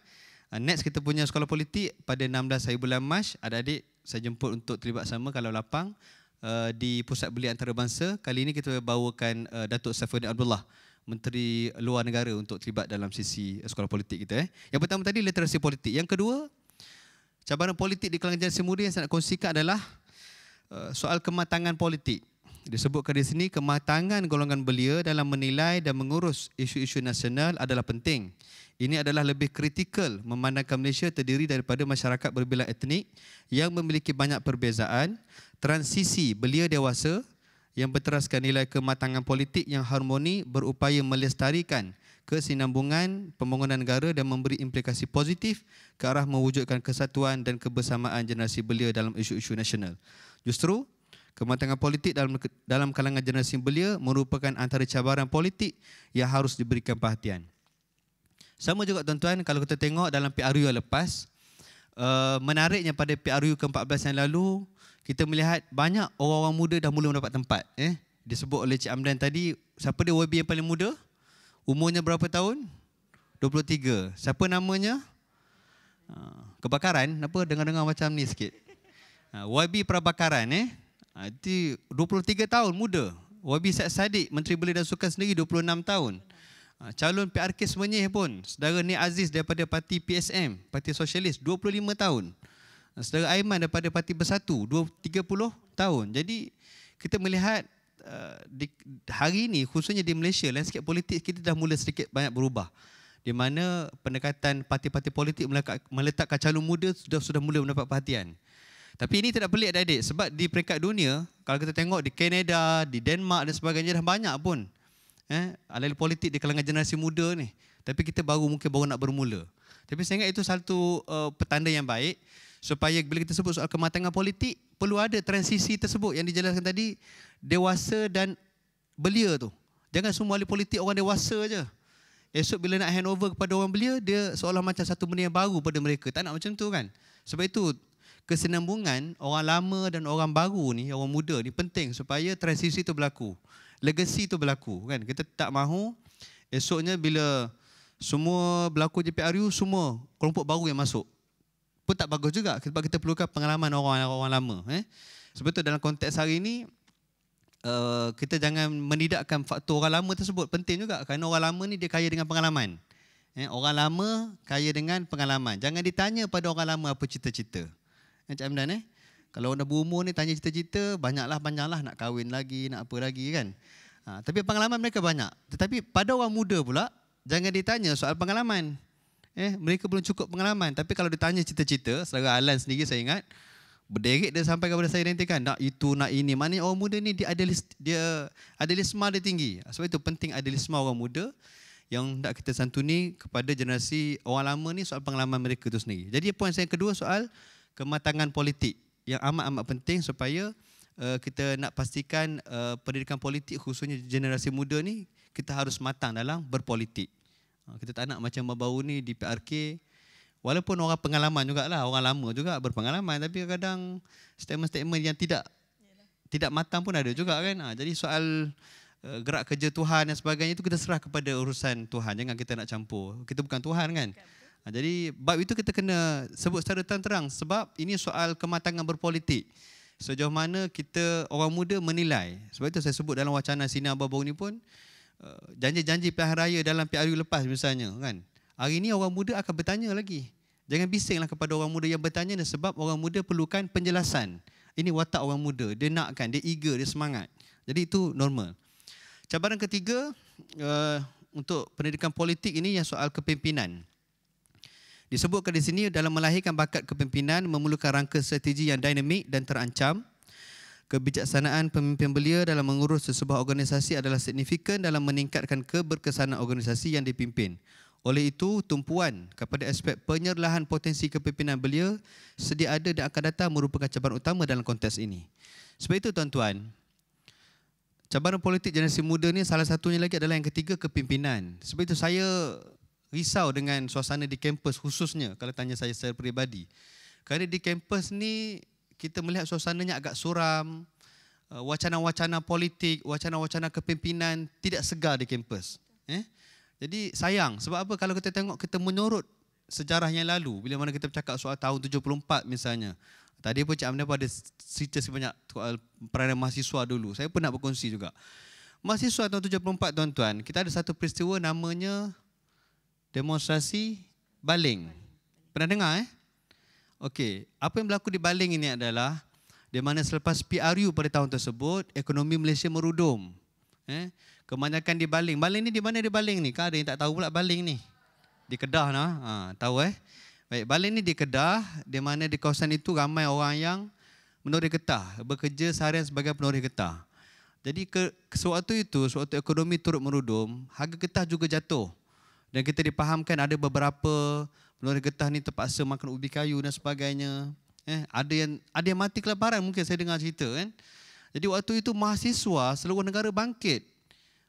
Uh, next kita punya sekolah politik pada 16 hari bulan Mac ada adik saya jemput untuk terlibat sama kalau lapang uh, di Pusat Beli Antarabangsa. Kali ini kita bawakan uh, Datuk Saifuddin Abdullah, Menteri Luar Negara untuk terlibat dalam sisi uh, sekolah politik kita. Eh. Yang pertama tadi literasi politik. Yang kedua, cabaran politik di kalangan generasi muda yang saya nak kongsikan adalah soal kematangan politik. Disebutkan di sini kematangan golongan belia dalam menilai dan mengurus isu-isu nasional adalah penting. Ini adalah lebih kritikal memandangkan Malaysia terdiri daripada masyarakat berbilang etnik yang memiliki banyak perbezaan, transisi belia dewasa yang berteraskan nilai kematangan politik yang harmoni berupaya melestarikan kesinambungan pembangunan negara dan memberi implikasi positif ke arah mewujudkan kesatuan dan kebersamaan generasi belia dalam isu-isu nasional. Justru Kematangan politik dalam dalam kalangan generasi belia merupakan antara cabaran politik yang harus diberikan perhatian. Sama juga tuan-tuan, kalau kita tengok dalam PRU yang lepas, eh, menariknya pada PRU ke-14 yang lalu, kita melihat banyak orang-orang muda dah mula mendapat tempat. Eh? Disebut oleh Cik Amdan tadi, siapa dia YB yang paling muda? Umurnya berapa tahun? 23. Siapa namanya? Ah, kebakaran, apa dengar-dengar macam ni sikit. Ah, YB Prabakaran, eh? Ha, itu 23 tahun muda. YB Syed Saddiq, Menteri Belia dan Sukan sendiri 26 tahun. Ha, calon PRK Semenyih pun, saudara Nik Aziz daripada parti PSM, Parti Sosialis, 25 tahun. Ha, saudara Aiman daripada Parti Bersatu, 30 tahun. Jadi kita melihat hari ini khususnya di Malaysia, landscape politik kita dah mula sedikit banyak berubah. Di mana pendekatan parti-parti politik meletakkan calon muda sudah sudah mula mendapat perhatian. Tapi ini tidak pelik adik-adik sebab di peringkat dunia, kalau kita tengok di Kanada, di Denmark dan sebagainya dah banyak pun. Eh, alih politik di kalangan generasi muda ni. Tapi kita baru mungkin baru nak bermula. Tapi saya ingat itu satu uh, petanda yang baik supaya bila kita sebut soal kematangan politik, perlu ada transisi tersebut yang dijelaskan tadi, dewasa dan belia tu. Jangan semua ahli politik orang dewasa aja. Esok bila nak handover kepada orang belia, dia seolah macam satu benda yang baru pada mereka. Tak nak macam tu kan? Sebab itu Kesenambungan orang lama dan orang baru ni, orang muda ni penting supaya transisi tu berlaku. legasi tu berlaku kan. Kita tak mahu esoknya bila semua berlaku JPRU, semua kelompok baru yang masuk. Pun tak bagus juga sebab kita perlukan pengalaman orang-orang lama. Eh. Sebab tu dalam konteks hari ini, Uh, eh, kita jangan menidakkan faktor orang lama tersebut penting juga kerana orang lama ni dia kaya dengan pengalaman eh, orang lama kaya dengan pengalaman jangan ditanya pada orang lama apa cita-cita macam dan eh. Kalau orang dah berumur ni tanya cerita-cerita, banyaklah banyaklah nak kahwin lagi, nak apa lagi kan. Ha, tapi pengalaman mereka banyak. Tetapi pada orang muda pula, jangan ditanya soal pengalaman. Eh, mereka belum cukup pengalaman. Tapi kalau ditanya cerita cerita selera Alan sendiri saya ingat, berderik dia sampai kepada saya nanti kan, nak itu, nak ini. Maknanya orang muda ni, dia idealisme dia, ada adalisma dia tinggi. Sebab itu penting ada idealisme orang muda yang nak kita santuni kepada generasi orang lama ni soal pengalaman mereka itu sendiri. Jadi poin saya kedua soal kematangan politik yang amat-amat penting supaya uh, kita nak pastikan uh, pendidikan politik khususnya generasi muda ni kita harus matang dalam berpolitik. Uh, kita tak nak macam baru ni di PRK walaupun orang pengalaman jugalah, orang lama juga berpengalaman tapi kadang statement-statement yang tidak Yalah. tidak matang pun ada juga kan. Uh, jadi soal eh, gerak kerja Tuhan dan sebagainya itu kita serah kepada urusan Tuhan jangan kita nak campur kita bukan Tuhan kan Ha, jadi bab itu kita kena sebut secara terang-terang sebab ini soal kematangan berpolitik. Sejauh mana kita orang muda menilai. Sebab itu saya sebut dalam wacana Sina Abang ini pun, eh, janji-janji pihak raya dalam PRU lepas misalnya. kan. Hari ini orang muda akan bertanya lagi. Jangan bisinglah kepada orang muda yang bertanya sebab orang muda perlukan penjelasan. Ini watak orang muda. Dia nakkan, dia eager, dia semangat. Jadi itu normal. Cabaran ketiga eh, untuk pendidikan politik ini yang soal Kepimpinan. Disebutkan di sini dalam melahirkan bakat kepimpinan memerlukan rangka strategi yang dinamik dan terancam. Kebijaksanaan pemimpin belia dalam mengurus sebuah organisasi adalah signifikan dalam meningkatkan keberkesanan organisasi yang dipimpin. Oleh itu, tumpuan kepada aspek penyerlahan potensi kepimpinan belia sedia ada dan akan datang merupakan cabaran utama dalam konteks ini. Sebab itu, tuan-tuan, cabaran politik generasi muda ini salah satunya lagi adalah yang ketiga, kepimpinan. Sebab itu, saya risau dengan suasana di kampus khususnya kalau tanya saya secara peribadi. Kerana di kampus ni kita melihat suasananya agak suram, eh, wacana-wacana politik, wacana-wacana kepimpinan tidak segar di kampus. Eh? Jadi sayang sebab apa kalau kita tengok kita menurut sejarah yang lalu bila mana kita bercakap soal tahun 74 misalnya. Tadi pun Cik Amnil pun ada cerita sebanyak soal peranan mahasiswa dulu. Saya pun nak berkongsi juga. Mahasiswa tahun 74 tuan-tuan, kita ada satu peristiwa namanya demonstrasi baling. Pernah dengar eh? Okey, apa yang berlaku di baling ini adalah di mana selepas PRU pada tahun tersebut, ekonomi Malaysia merudum. Eh? Kebanyakan di baling. Baling ni di mana di baling ni? Kau ada yang tak tahu pula baling ni. Di Kedah nah. Ha, tahu eh? Baik, baling ni di Kedah, di mana di kawasan itu ramai orang yang menoreh getah, bekerja seharian sebagai penoreh getah. Jadi ke, sewaktu itu, suatu ekonomi turut merudum, harga getah juga jatuh. Dan kita dipahamkan ada beberapa penduduk getah ni terpaksa makan ubi kayu dan sebagainya. Eh, ada yang ada yang mati kelaparan mungkin saya dengar cerita kan. Jadi waktu itu mahasiswa seluruh negara bangkit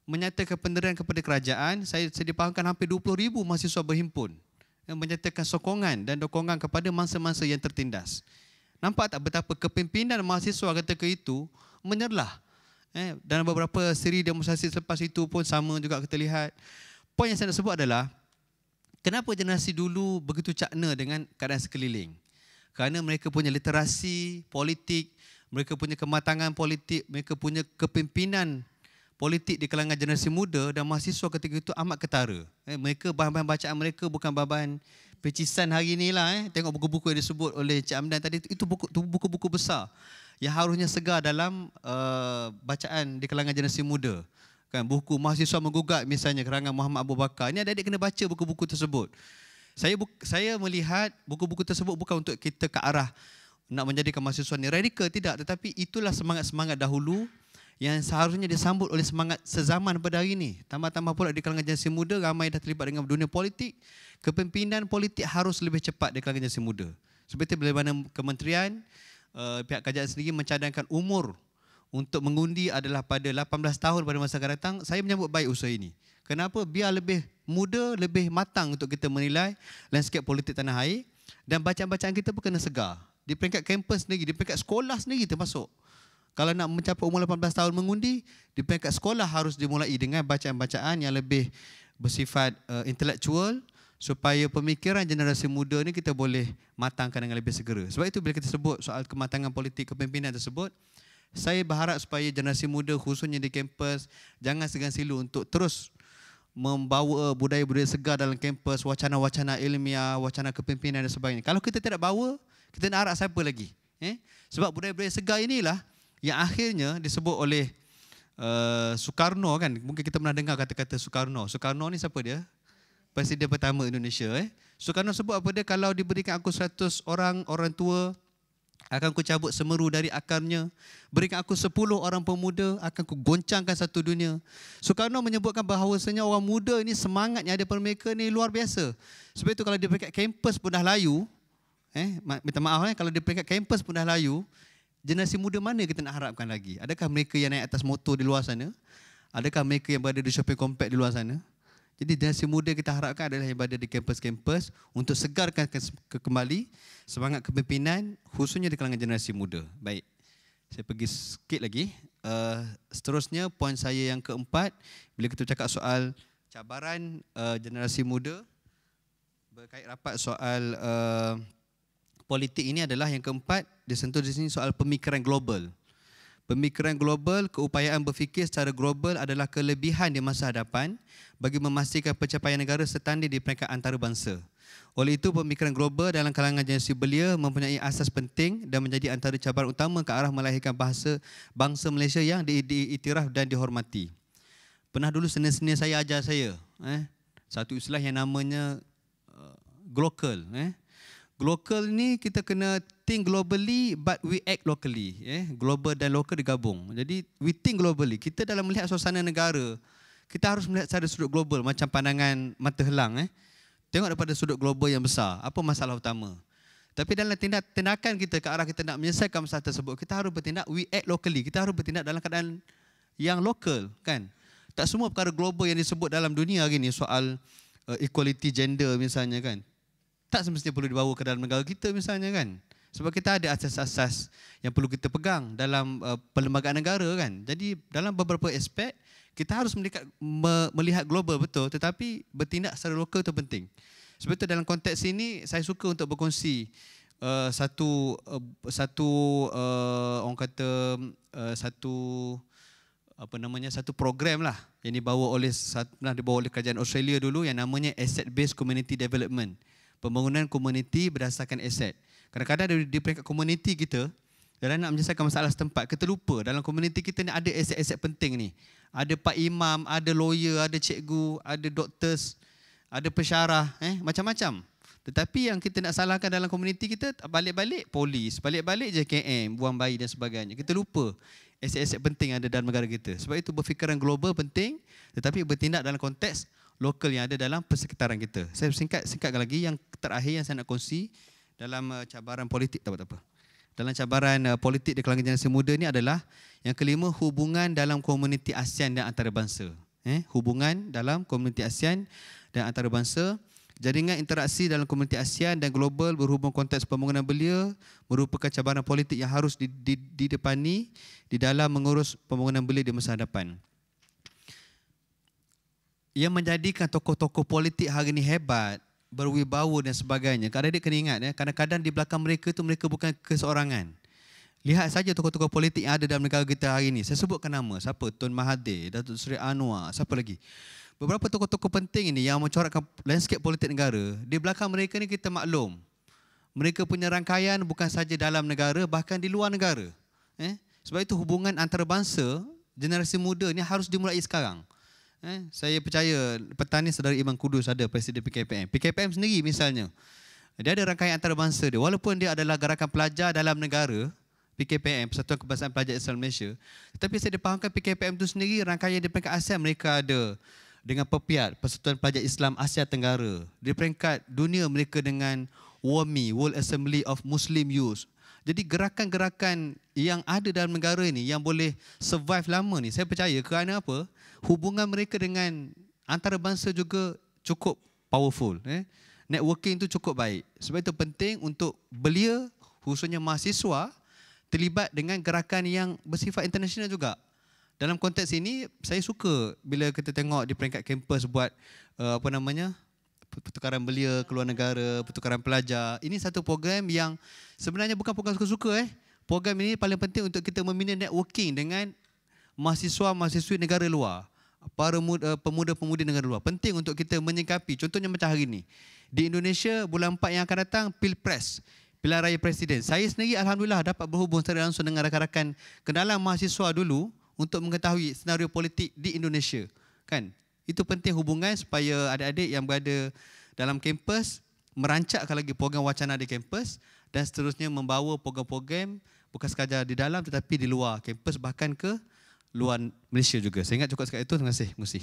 menyatakan penderian kepada kerajaan. Saya, saya dipahamkan hampir 20 ribu mahasiswa berhimpun yang eh, menyatakan sokongan dan dukungan kepada mangsa-mangsa yang tertindas. Nampak tak betapa kepimpinan mahasiswa ketika itu menyerlah. Eh, dan beberapa siri demonstrasi selepas itu pun sama juga kita lihat poin yang saya nak sebut adalah kenapa generasi dulu begitu cakna dengan keadaan sekeliling? Kerana mereka punya literasi politik, mereka punya kematangan politik, mereka punya kepimpinan politik di kalangan generasi muda dan mahasiswa ketika itu amat ketara. Eh, mereka bahan-bahan bacaan mereka bukan bahan-bahan pecisan hari inilah. Eh. Tengok buku-buku yang disebut oleh Encik Amdan tadi, itu buku-buku besar yang harusnya segar dalam uh, bacaan di kalangan generasi muda kan buku mahasiswa menggugat misalnya kerangan Muhammad Abu Bakar ini ada adik kena baca buku-buku tersebut saya saya melihat buku-buku tersebut bukan untuk kita ke arah nak menjadikan mahasiswa ni radikal tidak tetapi itulah semangat-semangat dahulu yang seharusnya disambut oleh semangat sezaman pada hari ini. Tambah-tambah pula di kalangan generasi muda, ramai dah terlibat dengan dunia politik. Kepimpinan politik harus lebih cepat di kalangan generasi muda. Seperti bila mana kementerian, uh, pihak kajian sendiri mencadangkan umur untuk mengundi adalah pada 18 tahun pada masa akan datang, saya menyambut baik usaha ini. Kenapa? Biar lebih muda, lebih matang untuk kita menilai landscape politik tanah air dan bacaan-bacaan kita pun kena segar. Di peringkat kampus sendiri, di peringkat sekolah sendiri masuk. Kalau nak mencapai umur 18 tahun mengundi, di peringkat sekolah harus dimulai dengan bacaan-bacaan yang lebih bersifat uh, intellectual supaya pemikiran generasi muda ni kita boleh matangkan dengan lebih segera. Sebab itu bila kita sebut soal kematangan politik kepimpinan tersebut, saya berharap supaya generasi muda khususnya di kampus jangan segan silu untuk terus membawa budaya-budaya segar dalam kampus, wacana-wacana ilmiah, wacana kepimpinan dan sebagainya. Kalau kita tidak bawa, kita nak harap siapa lagi? Eh? Sebab budaya-budaya segar inilah yang akhirnya disebut oleh uh, Soekarno kan. Mungkin kita pernah dengar kata-kata Soekarno. Soekarno ni siapa dia? Presiden pertama Indonesia. Eh? Soekarno sebut apa dia? Kalau diberikan aku 100 orang, orang tua, akan ku cabut semeru dari akarnya. Berikan aku sepuluh orang pemuda, akan ku goncangkan satu dunia. Soekarno menyebutkan bahawasanya orang muda ini semangat yang ada pada mereka ini luar biasa. Sebab itu kalau dia peringkat kampus pun dah layu, eh, minta maaf, eh, kalau dia peringkat kampus pun dah layu, generasi muda mana kita nak harapkan lagi? Adakah mereka yang naik atas motor di luar sana? Adakah mereka yang berada di shopping compact di luar sana? Jadi generasi muda kita harapkan adalah yang berada di kampus-kampus untuk segarkan ke- kembali semangat kepimpinan khususnya di kalangan generasi muda. Baik. Saya pergi sikit lagi. Uh, seterusnya poin saya yang keempat bila kita cakap soal cabaran uh, generasi muda berkait rapat soal uh, politik ini adalah yang keempat disentuh di sini soal pemikiran global. Pemikiran global, keupayaan berfikir secara global adalah kelebihan di masa hadapan bagi memastikan pencapaian negara setanding di peringkat antarabangsa. Oleh itu, pemikiran global dalam kalangan generasi belia mempunyai asas penting dan menjadi antara cabaran utama ke arah melahirkan bahasa bangsa Malaysia yang diiktiraf dan dihormati. Pernah dulu senior-senior saya ajar saya, eh, satu istilah yang namanya uh, global. Eh, Global ni kita kena think globally but we act locally. Yeah? Global dan local digabung. Jadi we think globally. Kita dalam melihat suasana negara, kita harus melihat secara sudut global macam pandangan mata helang. Eh? Tengok daripada sudut global yang besar. Apa masalah utama? Tapi dalam tindak, tindakan kita ke arah kita nak menyelesaikan masalah tersebut, kita harus bertindak we act locally. Kita harus bertindak dalam keadaan yang local. kan? Tak semua perkara global yang disebut dalam dunia hari ini soal uh, equality gender misalnya kan tak semestinya perlu dibawa ke dalam negara kita misalnya kan. Sebab kita ada asas-asas yang perlu kita pegang dalam uh, perlembagaan negara kan. Jadi dalam beberapa aspek, kita harus melihat, me, melihat global betul tetapi bertindak secara lokal itu penting. Sebab itu dalam konteks ini, saya suka untuk berkongsi uh, satu, uh, satu uh, orang kata, uh, satu apa namanya satu program lah yang dibawa oleh pernah dibawa oleh kerajaan Australia dulu yang namanya asset based community development pembangunan komuniti berdasarkan aset. Kadang-kadang dari di peringkat komuniti kita dalam nak menyelesaikan masalah setempat, kita lupa dalam komuniti kita ni ada aset-aset penting ni. Ada Pak Imam, ada lawyer, ada cikgu, ada doktor, ada pesyarah, eh, macam-macam. Tetapi yang kita nak salahkan dalam komuniti kita, balik-balik polis, balik-balik JKM, buang bayi dan sebagainya. Kita lupa aset-aset penting ada dalam negara kita. Sebab itu berfikiran global penting, tetapi bertindak dalam konteks lokal yang ada dalam persekitaran kita. Saya singkat singkat lagi yang terakhir yang saya nak kongsi dalam uh, cabaran politik tak apa, apa. Dalam cabaran uh, politik di kalangan generasi muda ni adalah yang kelima hubungan dalam komuniti ASEAN dan antarabangsa. Eh, hubungan dalam komuniti ASEAN dan antarabangsa Jaringan interaksi dalam komuniti ASEAN dan global berhubung konteks pembangunan belia merupakan cabaran politik yang harus didepani di dalam mengurus pembangunan belia di masa hadapan yang menjadikan tokoh-tokoh politik hari ini hebat, berwibawa dan sebagainya. Kadang-kadang kena ingat, ya, kadang-kadang di belakang mereka itu mereka bukan keseorangan. Lihat saja tokoh-tokoh politik yang ada dalam negara kita hari ini. Saya sebutkan nama. Siapa? Tun Mahathir, Datuk Seri Anwar, siapa lagi? Beberapa tokoh-tokoh penting ini yang mencorakkan landscape politik negara, di belakang mereka ini kita maklum. Mereka punya rangkaian bukan saja dalam negara, bahkan di luar negara. Eh, sebab itu hubungan antarabangsa generasi muda ini harus dimulai sekarang. Eh, saya percaya petani saudara Iman Kudus ada presiden PKPM. PKPM sendiri misalnya, dia ada rangkaian antarabangsa dia. Walaupun dia adalah gerakan pelajar dalam negara, PKPM, Persatuan Kebangsaan Pelajar Islam Malaysia. Tapi saya dipahamkan PKPM itu sendiri, rangkaian di peringkat Asia. mereka ada dengan PEPIAT, Persatuan Pelajar Islam Asia Tenggara. Di peringkat dunia mereka dengan WAMI, World Assembly of Muslim Youth. Jadi gerakan-gerakan yang ada dalam negara ini yang boleh survive lama ni, saya percaya kerana apa? hubungan mereka dengan antarabangsa juga cukup powerful. Eh. Networking itu cukup baik. Sebab itu penting untuk belia, khususnya mahasiswa, terlibat dengan gerakan yang bersifat internasional juga. Dalam konteks ini, saya suka bila kita tengok di peringkat kampus buat uh, apa namanya pertukaran belia ke luar negara, pertukaran pelajar. Ini satu program yang sebenarnya bukan program suka-suka. Eh. Program ini paling penting untuk kita membina networking dengan mahasiswa-mahasiswi negara luar para eh, pemuda-pemudi negara luar. Penting untuk kita menyikapi. Contohnya macam hari ini. Di Indonesia, bulan 4 yang akan datang, Pilpres. Pilihan Raya Presiden. Saya sendiri Alhamdulillah dapat berhubung secara langsung dengan rakan-rakan kenalan mahasiswa dulu untuk mengetahui senario politik di Indonesia. kan? Itu penting hubungan supaya adik-adik yang berada dalam kampus merancakkan lagi program wacana di kampus dan seterusnya membawa program-program bukan sekadar di dalam tetapi di luar kampus bahkan ke luar Malaysia juga. Saya ingat cukup sekat itu. Terima kasih, Musi.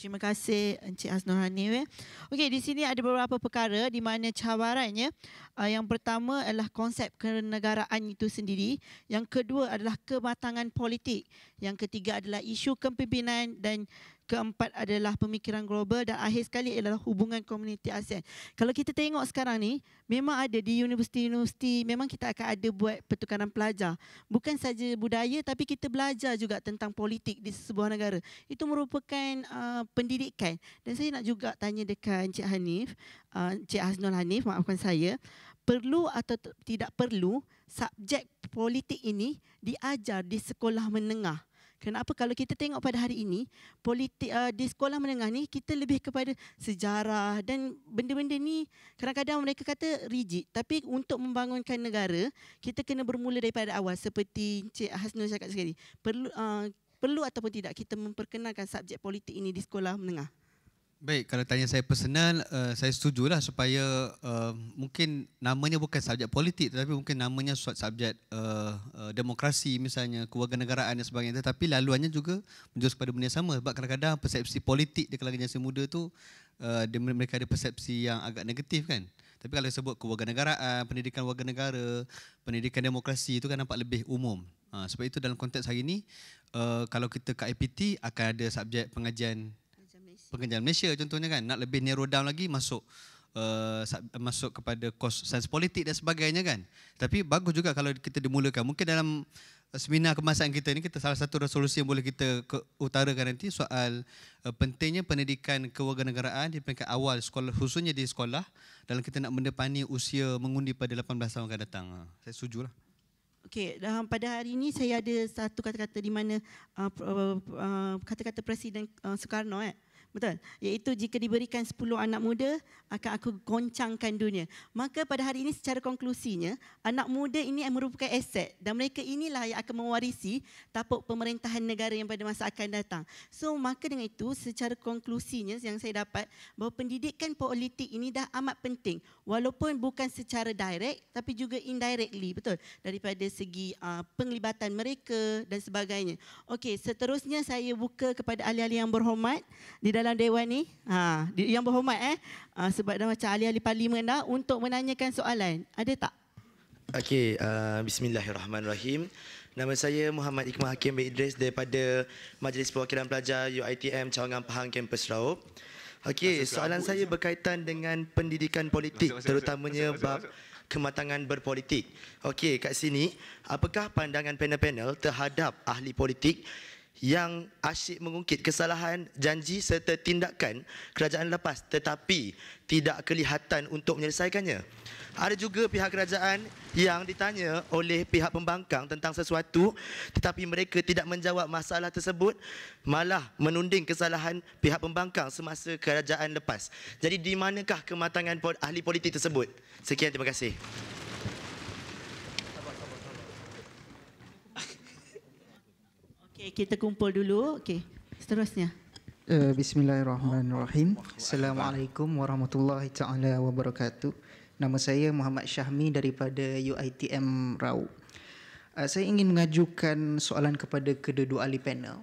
Terima kasih Encik Hasnurhani. Okey, di sini ada beberapa perkara di mana cabarannya. Uh, yang pertama adalah konsep kenegaraan itu sendiri. Yang kedua adalah kematangan politik. Yang ketiga adalah isu kepimpinan dan keempat adalah pemikiran global dan akhir sekali adalah hubungan komuniti ASEAN. Kalau kita tengok sekarang ni, memang ada di universiti-universiti, memang kita akan ada buat pertukaran pelajar. Bukan saja budaya tapi kita belajar juga tentang politik di sebuah negara. Itu merupakan uh, pendidikan. Dan saya nak juga tanya dekat Encik Hanif, uh, Encik uh, Hanif, maafkan saya, perlu atau tidak perlu subjek politik ini diajar di sekolah menengah? Kenapa kalau kita tengok pada hari ini politik uh, eh, di sekolah menengah ni kita lebih kepada sejarah dan benda-benda ni kadang-kadang mereka kata rigid tapi untuk membangunkan negara kita kena bermula daripada awal seperti Cik Hasnul cakap sekali perlu uh, perlu ataupun tidak kita memperkenalkan subjek politik ini di sekolah menengah Baik, kalau tanya saya personal, uh, saya lah supaya uh, mungkin namanya bukan subjek politik tetapi mungkin namanya suatu subjek uh, uh, demokrasi misalnya, negaraan dan sebagainya tetapi laluannya juga menjurus kepada benda yang sama sebab kadang-kadang persepsi politik di kalangan generasi muda tu uh, mereka ada persepsi yang agak negatif kan. Tapi kalau sebut negaraan, pendidikan warga negara, pendidikan demokrasi itu kan nampak lebih umum. Uh, sebab itu dalam konteks hari ini, uh, kalau kita ke IPT akan ada subjek pengajian pengajian Malaysia contohnya kan nak lebih narrow down lagi masuk uh, masuk kepada kos sains politik dan sebagainya kan tapi bagus juga kalau kita dimulakan mungkin dalam eh, seminar kemasan kita ni kita salah satu resolusi yang boleh kita utarakan nanti soal uh, pentingnya pendidikan kewarganegaraan di peringkat awal sekolah khususnya di sekolah dalam kita nak mendepani usia mengundi pada 18 tahun akan datang ah, saya setujulah Okey, dalam pada hari ini saya ada satu kata-kata di mana uh, uh, kata-kata Presiden uh, Soekarno eh, uh, Betul. Iaitu jika diberikan 10 anak muda, akan aku goncangkan dunia. Maka pada hari ini secara konklusinya, anak muda ini merupakan aset dan mereka inilah yang akan mewarisi tapuk pemerintahan negara yang pada masa akan datang. So maka dengan itu, secara konklusinya yang saya dapat, bahawa pendidikan politik ini dah amat penting. Walaupun bukan secara direct, tapi juga indirectly, betul? Daripada segi uh, penglibatan mereka dan sebagainya. Okey, seterusnya saya buka kepada ahli-ahli yang berhormat di dalam dewan ni ha yang berhormat eh ha, sebab dah macam ahli-ahli parlimen dah untuk menanyakan soalan ada tak okey uh, bismillahirrahmanirrahim nama saya Muhammad Ikmal Hakim bin Idris daripada Majlis Perwakilan Pelajar UiTM Cawangan Pahang kampus Raub okey soalan saya je. berkaitan dengan pendidikan politik masuk, masuk, terutamanya masuk, masuk, masuk, masuk kematangan berpolitik. Okey, kat sini, apakah pandangan panel-panel terhadap ahli politik yang asyik mengungkit kesalahan janji serta tindakan kerajaan lepas tetapi tidak kelihatan untuk menyelesaikannya. Ada juga pihak kerajaan yang ditanya oleh pihak pembangkang tentang sesuatu tetapi mereka tidak menjawab masalah tersebut malah menunding kesalahan pihak pembangkang semasa kerajaan lepas. Jadi di manakah kematangan ahli politik tersebut? Sekian terima kasih. Okey, kita kumpul dulu. Okey. Seterusnya. Uh, Bismillahirrahmanirrahim. Assalamualaikum warahmatullahi taala wabarakatuh. Nama saya Muhammad Syahmi daripada UiTM Rau. Uh, eh, saya ingin mengajukan soalan kepada kedua-dua ahli panel.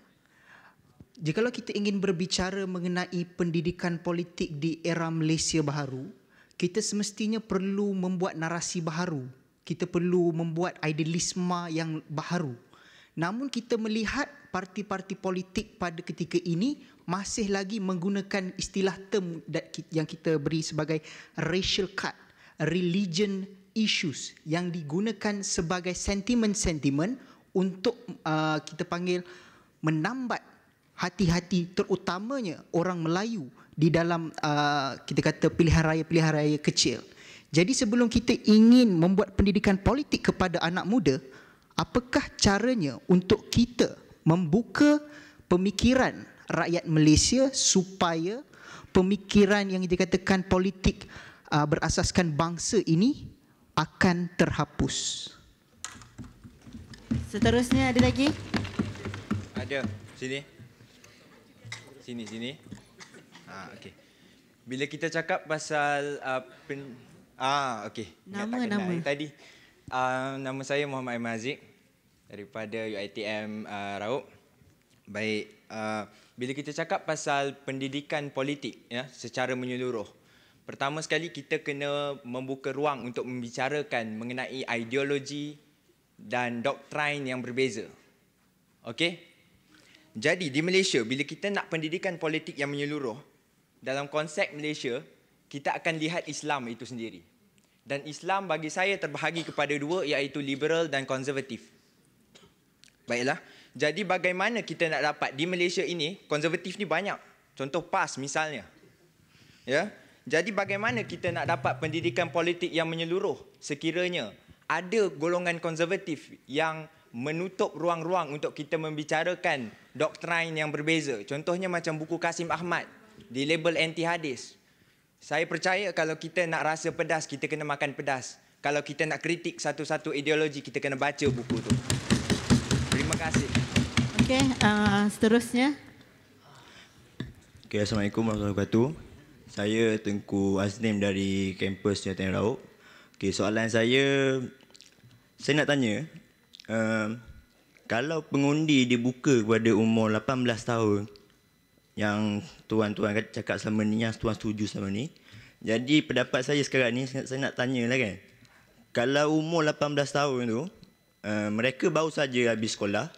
Jikalau kita ingin berbicara mengenai pendidikan politik di era Malaysia baharu, kita semestinya perlu membuat narasi baharu. Kita perlu membuat idealisme yang baharu namun kita melihat parti-parti politik pada ketika ini masih lagi menggunakan istilah term yang kita beri sebagai racial cut, religion issues yang digunakan sebagai sentimen-sentimen untuk uh, kita panggil menambat hati-hati terutamanya orang Melayu di dalam uh, kita kata pilihan raya-pilihan raya kecil. Jadi sebelum kita ingin membuat pendidikan politik kepada anak muda, apakah caranya untuk kita membuka pemikiran rakyat Malaysia supaya pemikiran yang dikatakan politik uh, berasaskan bangsa ini akan terhapus. Seterusnya ada lagi? Ada. Sini. Sini sini. Ha okey. Bila kita cakap pasal uh, pen... ah okey. Nama nama tadi uh, nama saya Muhammad Aziz daripada UiTM uh, Rauk. Baik, uh, bila kita cakap pasal pendidikan politik ya secara menyeluruh. Pertama sekali kita kena membuka ruang untuk membicarakan mengenai ideologi dan doktrin yang berbeza. Okey? Jadi di Malaysia bila kita nak pendidikan politik yang menyeluruh dalam konsep Malaysia kita akan lihat Islam itu sendiri. Dan Islam bagi saya terbahagi kepada dua iaitu liberal dan konservatif. Baiklah. Jadi bagaimana kita nak dapat di Malaysia ini konservatif ni banyak. Contoh PAS misalnya. Ya. Jadi bagaimana kita nak dapat pendidikan politik yang menyeluruh sekiranya ada golongan konservatif yang menutup ruang-ruang untuk kita membicarakan doktrin yang berbeza. Contohnya macam buku Kasim Ahmad di label anti hadis. Saya percaya kalau kita nak rasa pedas kita kena makan pedas. Kalau kita nak kritik satu-satu ideologi kita kena baca buku tu kasih. Oke, okay, uh, seterusnya. Okay, Assalamualaikum warahmatullahi wabarakatuh. Saya Tengku Aznim dari kampus Jatuhan Rauk. Okay, soalan saya, saya nak tanya, uh, kalau pengundi dibuka kepada umur 18 tahun, yang tuan-tuan cakap selama ni, yang tuan setuju selama ni, jadi pendapat saya sekarang ni, saya nak tanya lah kan, kalau umur 18 tahun tu, Eh, mereka baru saja habis sekolah.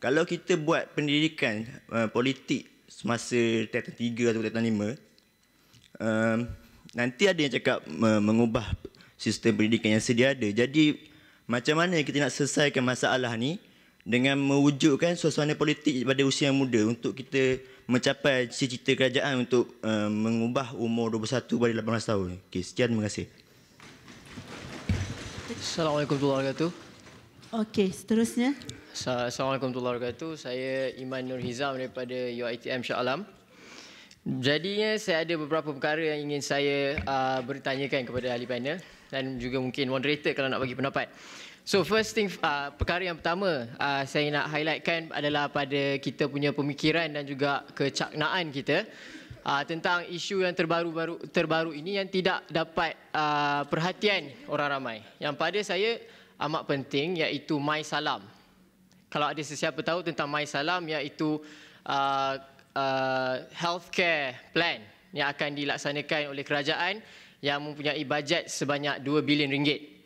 Kalau kita buat pendidikan uh, politik semasa tahun 3 atau tahun 5, uh, nanti ada yang cakap uh, mengubah sistem pendidikan yang sedia ada. Jadi macam mana kita nak selesaikan masalah ni dengan mewujudkan suasana politik pada usia yang muda untuk kita mencapai cita-cita kerajaan untuk uh, mengubah umur 21 pada 18 tahun. Okey, sekian terima kasih. Assalamualaikum warahmatullahi wabarakatuh. Okey, seterusnya. Assalamualaikum warahmatullahi wabarakatuh. Saya Iman Nur Hizam daripada UITM Shah Alam. Jadinya saya ada beberapa perkara yang ingin saya uh, bertanyakan kepada ahli panel dan juga mungkin moderator kalau nak bagi pendapat. So first thing, uh, perkara yang pertama uh, saya nak highlightkan adalah pada kita punya pemikiran dan juga kecaknaan kita uh, tentang isu yang terbaru-baru terbaru ini yang tidak dapat uh, perhatian orang ramai. Yang pada saya, amat penting iaitu Mai Salam. Kalau ada sesiapa tahu tentang Mai Salam iaitu uh, uh, healthcare plan yang akan dilaksanakan oleh kerajaan yang mempunyai bajet sebanyak 2 bilion ringgit.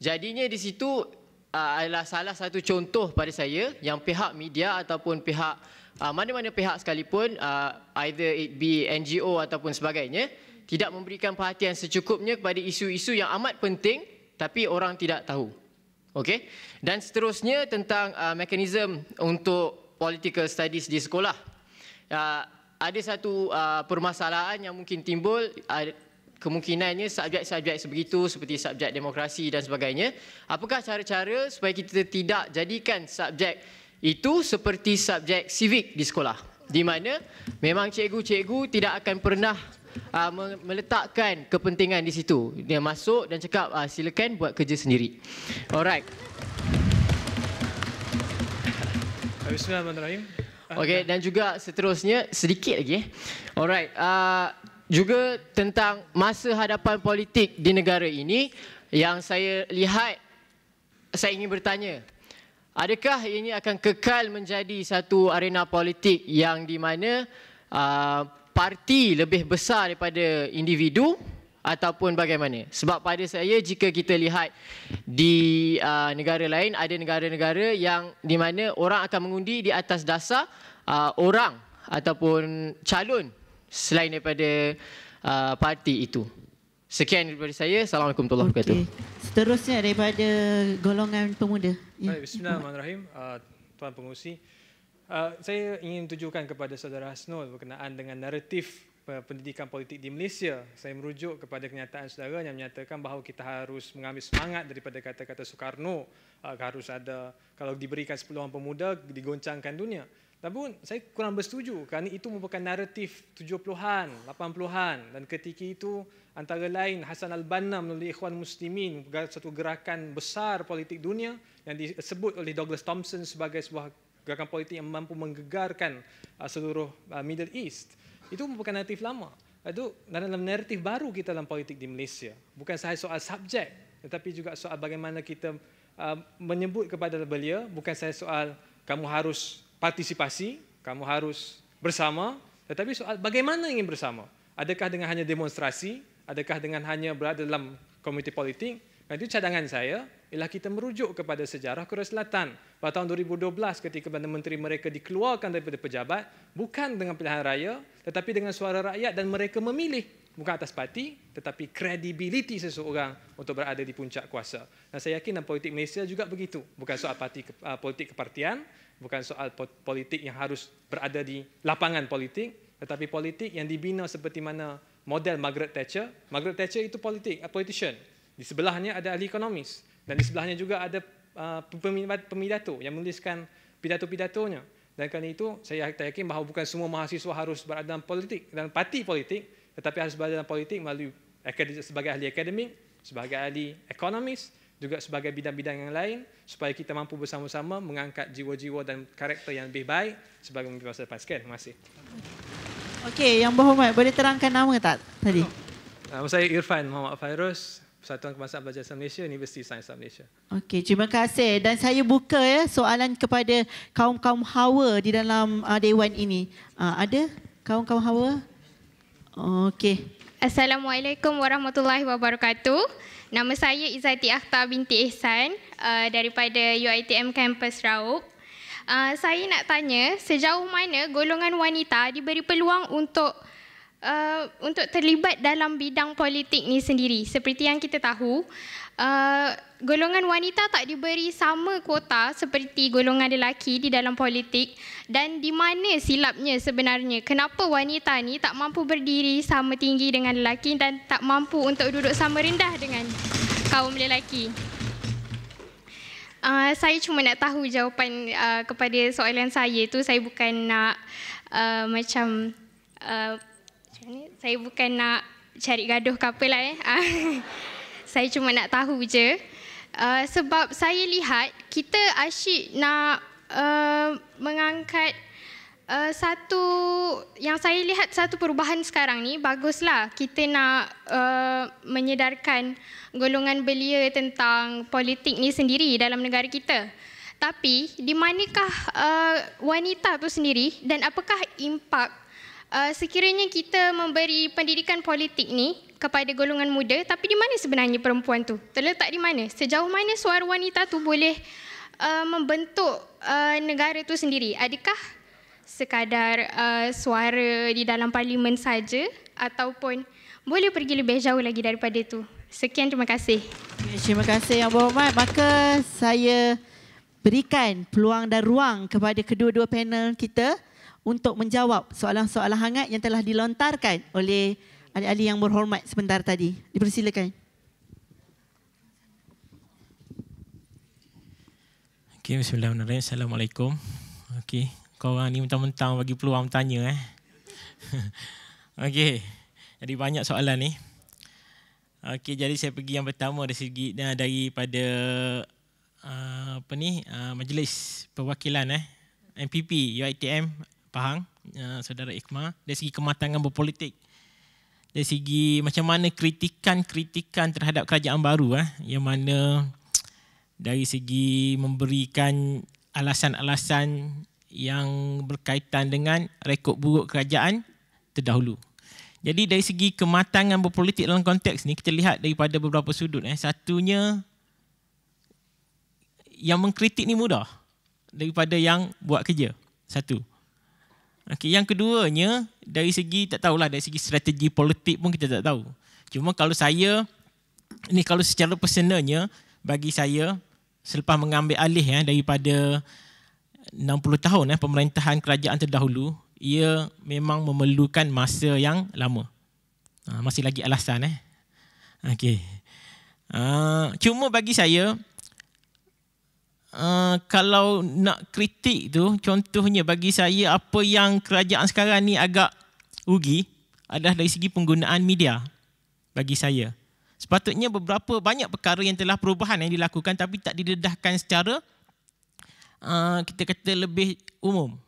Jadinya di situ uh, adalah salah satu contoh pada saya yang pihak media ataupun pihak uh, mana-mana pihak sekalipun uh, either it be NGO ataupun sebagainya tidak memberikan perhatian secukupnya kepada isu-isu yang amat penting tapi orang tidak tahu. Okey. Dan seterusnya tentang uh, mekanisme untuk political studies di sekolah. Uh, ada satu uh, permasalahan yang mungkin timbul uh, kemungkinannya subjek-subjek sebegitu seperti subjek demokrasi dan sebagainya. Apakah cara-cara supaya kita tidak jadikan subjek itu seperti subjek civic di sekolah? Di mana memang cikgu-cikgu tidak akan pernah uh, meletakkan kepentingan di situ. Dia masuk dan cakap uh, silakan buat kerja sendiri. Alright. Bismillahirrahmanirrahim. Okey dan juga seterusnya sedikit lagi eh. Alright. Uh, juga tentang masa hadapan politik di negara ini yang saya lihat saya ingin bertanya. Adakah ini akan kekal menjadi satu arena politik yang di mana uh, parti lebih besar daripada individu ataupun bagaimana? Sebab pada saya jika kita lihat di uh, negara lain ada negara-negara yang di mana orang akan mengundi di atas dasar uh, orang ataupun calon selain daripada uh, parti itu. Sekian daripada saya. Assalamualaikum warahmatullahi okay. wabarakatuh. Seterusnya daripada golongan pemuda. Ya. Baik, bismillahirrahmanirrahim. Uh, Tuan Pengurusi. Uh, saya ingin tunjukkan kepada saudara Hasnul berkenaan dengan naratif uh, pendidikan politik di Malaysia. Saya merujuk kepada kenyataan saudara yang menyatakan bahawa kita harus mengambil semangat daripada kata-kata Soekarno. Uh, harus ada, kalau diberikan 10 pemuda, digoncangkan dunia. Tapi saya kurang bersetuju kerana itu merupakan naratif 70-an, 80-an dan ketika itu antara lain Hasan Al-Banna melalui Ikhwan Muslimin satu gerakan besar politik dunia yang disebut oleh Douglas Thompson sebagai sebuah gerakan politik yang mampu menggegarkan uh, seluruh uh, Middle East. Itu bukan naratif lama. Uh, itu dalam naratif baru kita dalam politik di Malaysia. Bukan sahaja soal subjek, tetapi juga soal bagaimana kita uh, menyebut kepada belia, bukan sahaja soal kamu harus partisipasi, kamu harus bersama, tetapi soal bagaimana ingin bersama. Adakah dengan hanya demonstrasi, adakah dengan hanya berada dalam komite politik, itu cadangan saya ialah kita merujuk kepada sejarah Korea Selatan. Pada tahun 2012 ketika Perdana Menteri mereka dikeluarkan daripada pejabat, bukan dengan pilihan raya tetapi dengan suara rakyat dan mereka memilih bukan atas parti tetapi kredibiliti seseorang untuk berada di puncak kuasa. Dan saya yakin dalam politik Malaysia juga begitu. Bukan soal parti ah, politik kepartian, bukan soal politik yang harus berada di lapangan politik tetapi politik yang dibina seperti mana model Margaret Thatcher. Margaret Thatcher itu politik, a ah, politician. Di sebelahnya ada ahli ekonomis. Dan di sebelahnya juga ada uh, pemidato yang menuliskan pidato-pidatonya. Dan kerana itu, saya yakin bahawa bukan semua mahasiswa harus berada dalam politik, dalam parti politik, tetapi harus berada dalam politik melalui sebagai ahli akademik, sebagai ahli ekonomis, juga sebagai bidang-bidang yang lain supaya kita mampu bersama-sama mengangkat jiwa-jiwa dan karakter yang lebih baik sebagai pemimpin masa depan. Sekian, terima kasih. Okey, yang berhormat, boleh terangkan nama tak tadi? Nama saya Irfan Muhammad Fairuz. Persatuan Kebangsaan Pelajar Islam Malaysia, Universiti Sains Islam Malaysia. Okey, terima kasih. Dan saya buka ya soalan kepada kaum-kaum hawa di dalam uh, Dewan ini. Uh, ada kaum-kaum hawa? Okey. Assalamualaikum warahmatullahi wabarakatuh. Nama saya Izati Akhtar binti Ihsan uh, daripada UiTM Campus Raub. Uh, saya nak tanya, sejauh mana golongan wanita diberi peluang untuk Uh, untuk terlibat dalam bidang politik ni sendiri, seperti yang kita tahu, uh, golongan wanita tak diberi sama kuota seperti golongan lelaki di dalam politik dan di mana silapnya sebenarnya? Kenapa wanita ni tak mampu berdiri sama tinggi dengan lelaki dan tak mampu untuk duduk sama rendah dengan kaum lelaki? Uh, saya cuma nak tahu jawapan uh, kepada soalan saya tu. Saya bukan nak uh, macam uh, macam ni. Saya bukan nak cari gaduh ke apa lah eh. (laughs) Ah, saya cuma nak tahu je. Uh, sebab saya lihat kita asyik nak uh, mengangkat Uh, satu yang saya lihat satu perubahan sekarang ni baguslah kita nak uh, menyedarkan golongan belia tentang politik ni sendiri dalam negara kita. Tapi di manakah uh, wanita tu sendiri dan apakah impak uh, sekiranya kita memberi pendidikan politik ni kepada golongan muda tapi di mana sebenarnya perempuan tu terletak di mana sejauh mana suara wanita tu boleh uh, membentuk uh, negara tu sendiri adakah sekadar uh, suara di dalam parlimen saja ataupun boleh pergi lebih jauh lagi daripada itu. Sekian terima kasih. Terima kasih yang berhormat. Maka saya berikan peluang dan ruang kepada kedua-dua panel kita untuk menjawab soalan-soalan hangat yang telah dilontarkan oleh ahli-ahli yang berhormat sebentar tadi. Dipersilakan. Okay, bismillahirrahmanirrahim. Assalamualaikum. Okay, kau orang ni mentang-mentang bagi peluang tanya eh. (laughs) okay, jadi banyak soalan ni. Okay, jadi saya pergi yang pertama dari segi eh, daripada uh, apa ni ah, majlis perwakilan eh MPP UITM Pahang, uh, saudara Ikhma, dari segi kematangan berpolitik dari segi macam mana kritikan-kritikan terhadap kerajaan baru eh, yang mana dari segi memberikan alasan-alasan yang berkaitan dengan rekod buruk kerajaan terdahulu. Jadi dari segi kematangan berpolitik dalam konteks ni kita lihat daripada beberapa sudut eh. Satunya yang mengkritik ni mudah daripada yang buat kerja. Satu. Okey, yang keduanya dari segi tak tahulah dari segi strategi politik pun kita tak tahu. Cuma kalau saya ni kalau secara personalnya bagi saya selepas mengambil alih ya daripada 60 tahun ya pemerintahan kerajaan terdahulu, ia memang memerlukan masa yang lama. Ha, masih lagi alasan ya. Okey. Uh, cuma bagi saya Uh, kalau nak kritik tu contohnya bagi saya apa yang kerajaan sekarang ni agak rugi adalah dari segi penggunaan media bagi saya sepatutnya beberapa banyak perkara yang telah perubahan yang dilakukan tapi tak didedahkan secara uh, kita kata lebih umum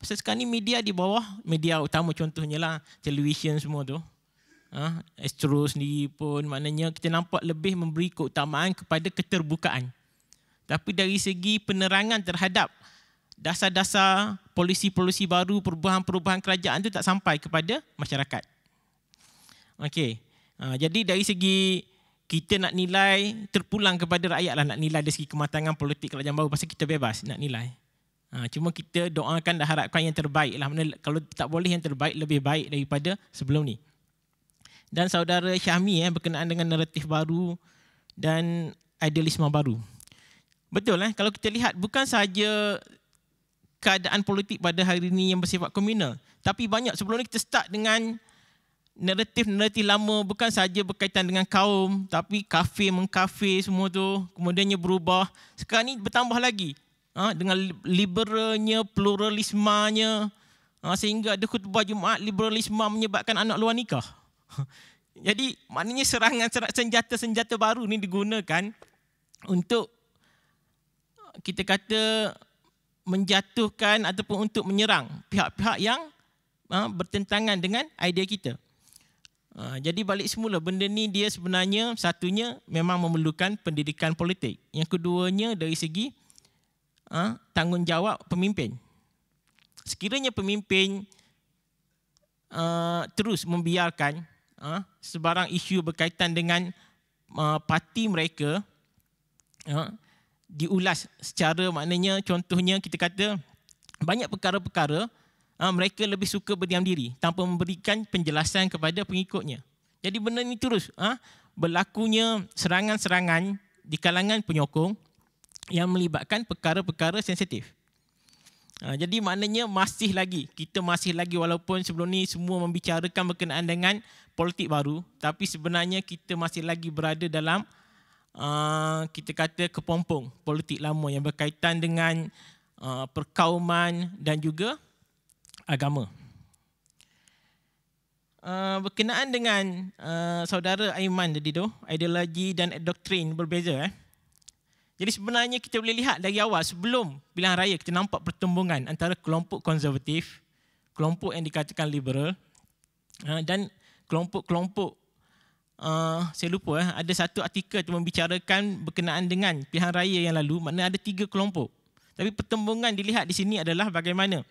pasal sekarang ni media di bawah media utama contohnya lah television semua tu uh, Astro sendiri pun maknanya kita nampak lebih memberi keutamaan kepada keterbukaan tapi dari segi penerangan terhadap dasar-dasar polisi-polisi baru perubahan-perubahan kerajaan itu tak sampai kepada masyarakat. Okey. Ha, jadi dari segi kita nak nilai terpulang kepada rakyat lah nak nilai dari segi kematangan politik kerajaan baru pasal kita bebas nak nilai. Ha, cuma kita doakan dan harapkan yang terbaik lah. Kalau tak boleh yang terbaik, lebih baik daripada sebelum ni. Dan saudara Syahmi eh, berkenaan dengan naratif baru dan idealisme baru. Betul eh kalau kita lihat bukan saja keadaan politik pada hari ini yang bersifat komunal tapi banyak sebelum ni kita start dengan naratif-naratif lama bukan saja berkaitan dengan kaum tapi kafir mengkafir semua tu kemudiannya berubah sekarang ni bertambah lagi ha, dengan liberalnya pluralismanya ha, sehingga ada khutbah Jumaat liberalisme menyebabkan anak luar nikah (laughs) jadi maknanya serangan senjata-senjata baru ni digunakan untuk kita kata menjatuhkan ataupun untuk menyerang pihak-pihak yang uh, bertentangan dengan idea kita. Uh, jadi balik semula benda ni dia sebenarnya satunya memang memerlukan pendidikan politik. Yang keduanya dari segi uh, tanggungjawab pemimpin. Sekiranya pemimpin uh, terus membiarkan uh, sebarang isu berkaitan dengan uh, parti mereka uh, diulas secara maknanya contohnya kita kata banyak perkara-perkara ah, mereka lebih suka berdiam diri tanpa memberikan penjelasan kepada pengikutnya. Jadi benda ini terus ah, berlakunya serangan-serangan di kalangan penyokong yang melibatkan perkara-perkara sensitif. Ah, jadi maknanya masih lagi, kita masih lagi walaupun sebelum ni semua membicarakan berkenaan dengan politik baru, tapi sebenarnya kita masih lagi berada dalam uh, kita kata kepompong politik lama yang berkaitan dengan uh, perkauman dan juga agama. Uh, berkenaan dengan uh, saudara Aiman tadi tu, ideologi dan doktrin berbeza eh. Jadi sebenarnya kita boleh lihat dari awal sebelum pilihan raya kita nampak pertumbungan antara kelompok konservatif, kelompok yang dikatakan liberal uh, dan kelompok-kelompok uh, saya lupa eh, ada satu artikel tu membicarakan berkenaan dengan pilihan raya yang lalu mana ada tiga kelompok tapi pertembungan dilihat di sini adalah bagaimana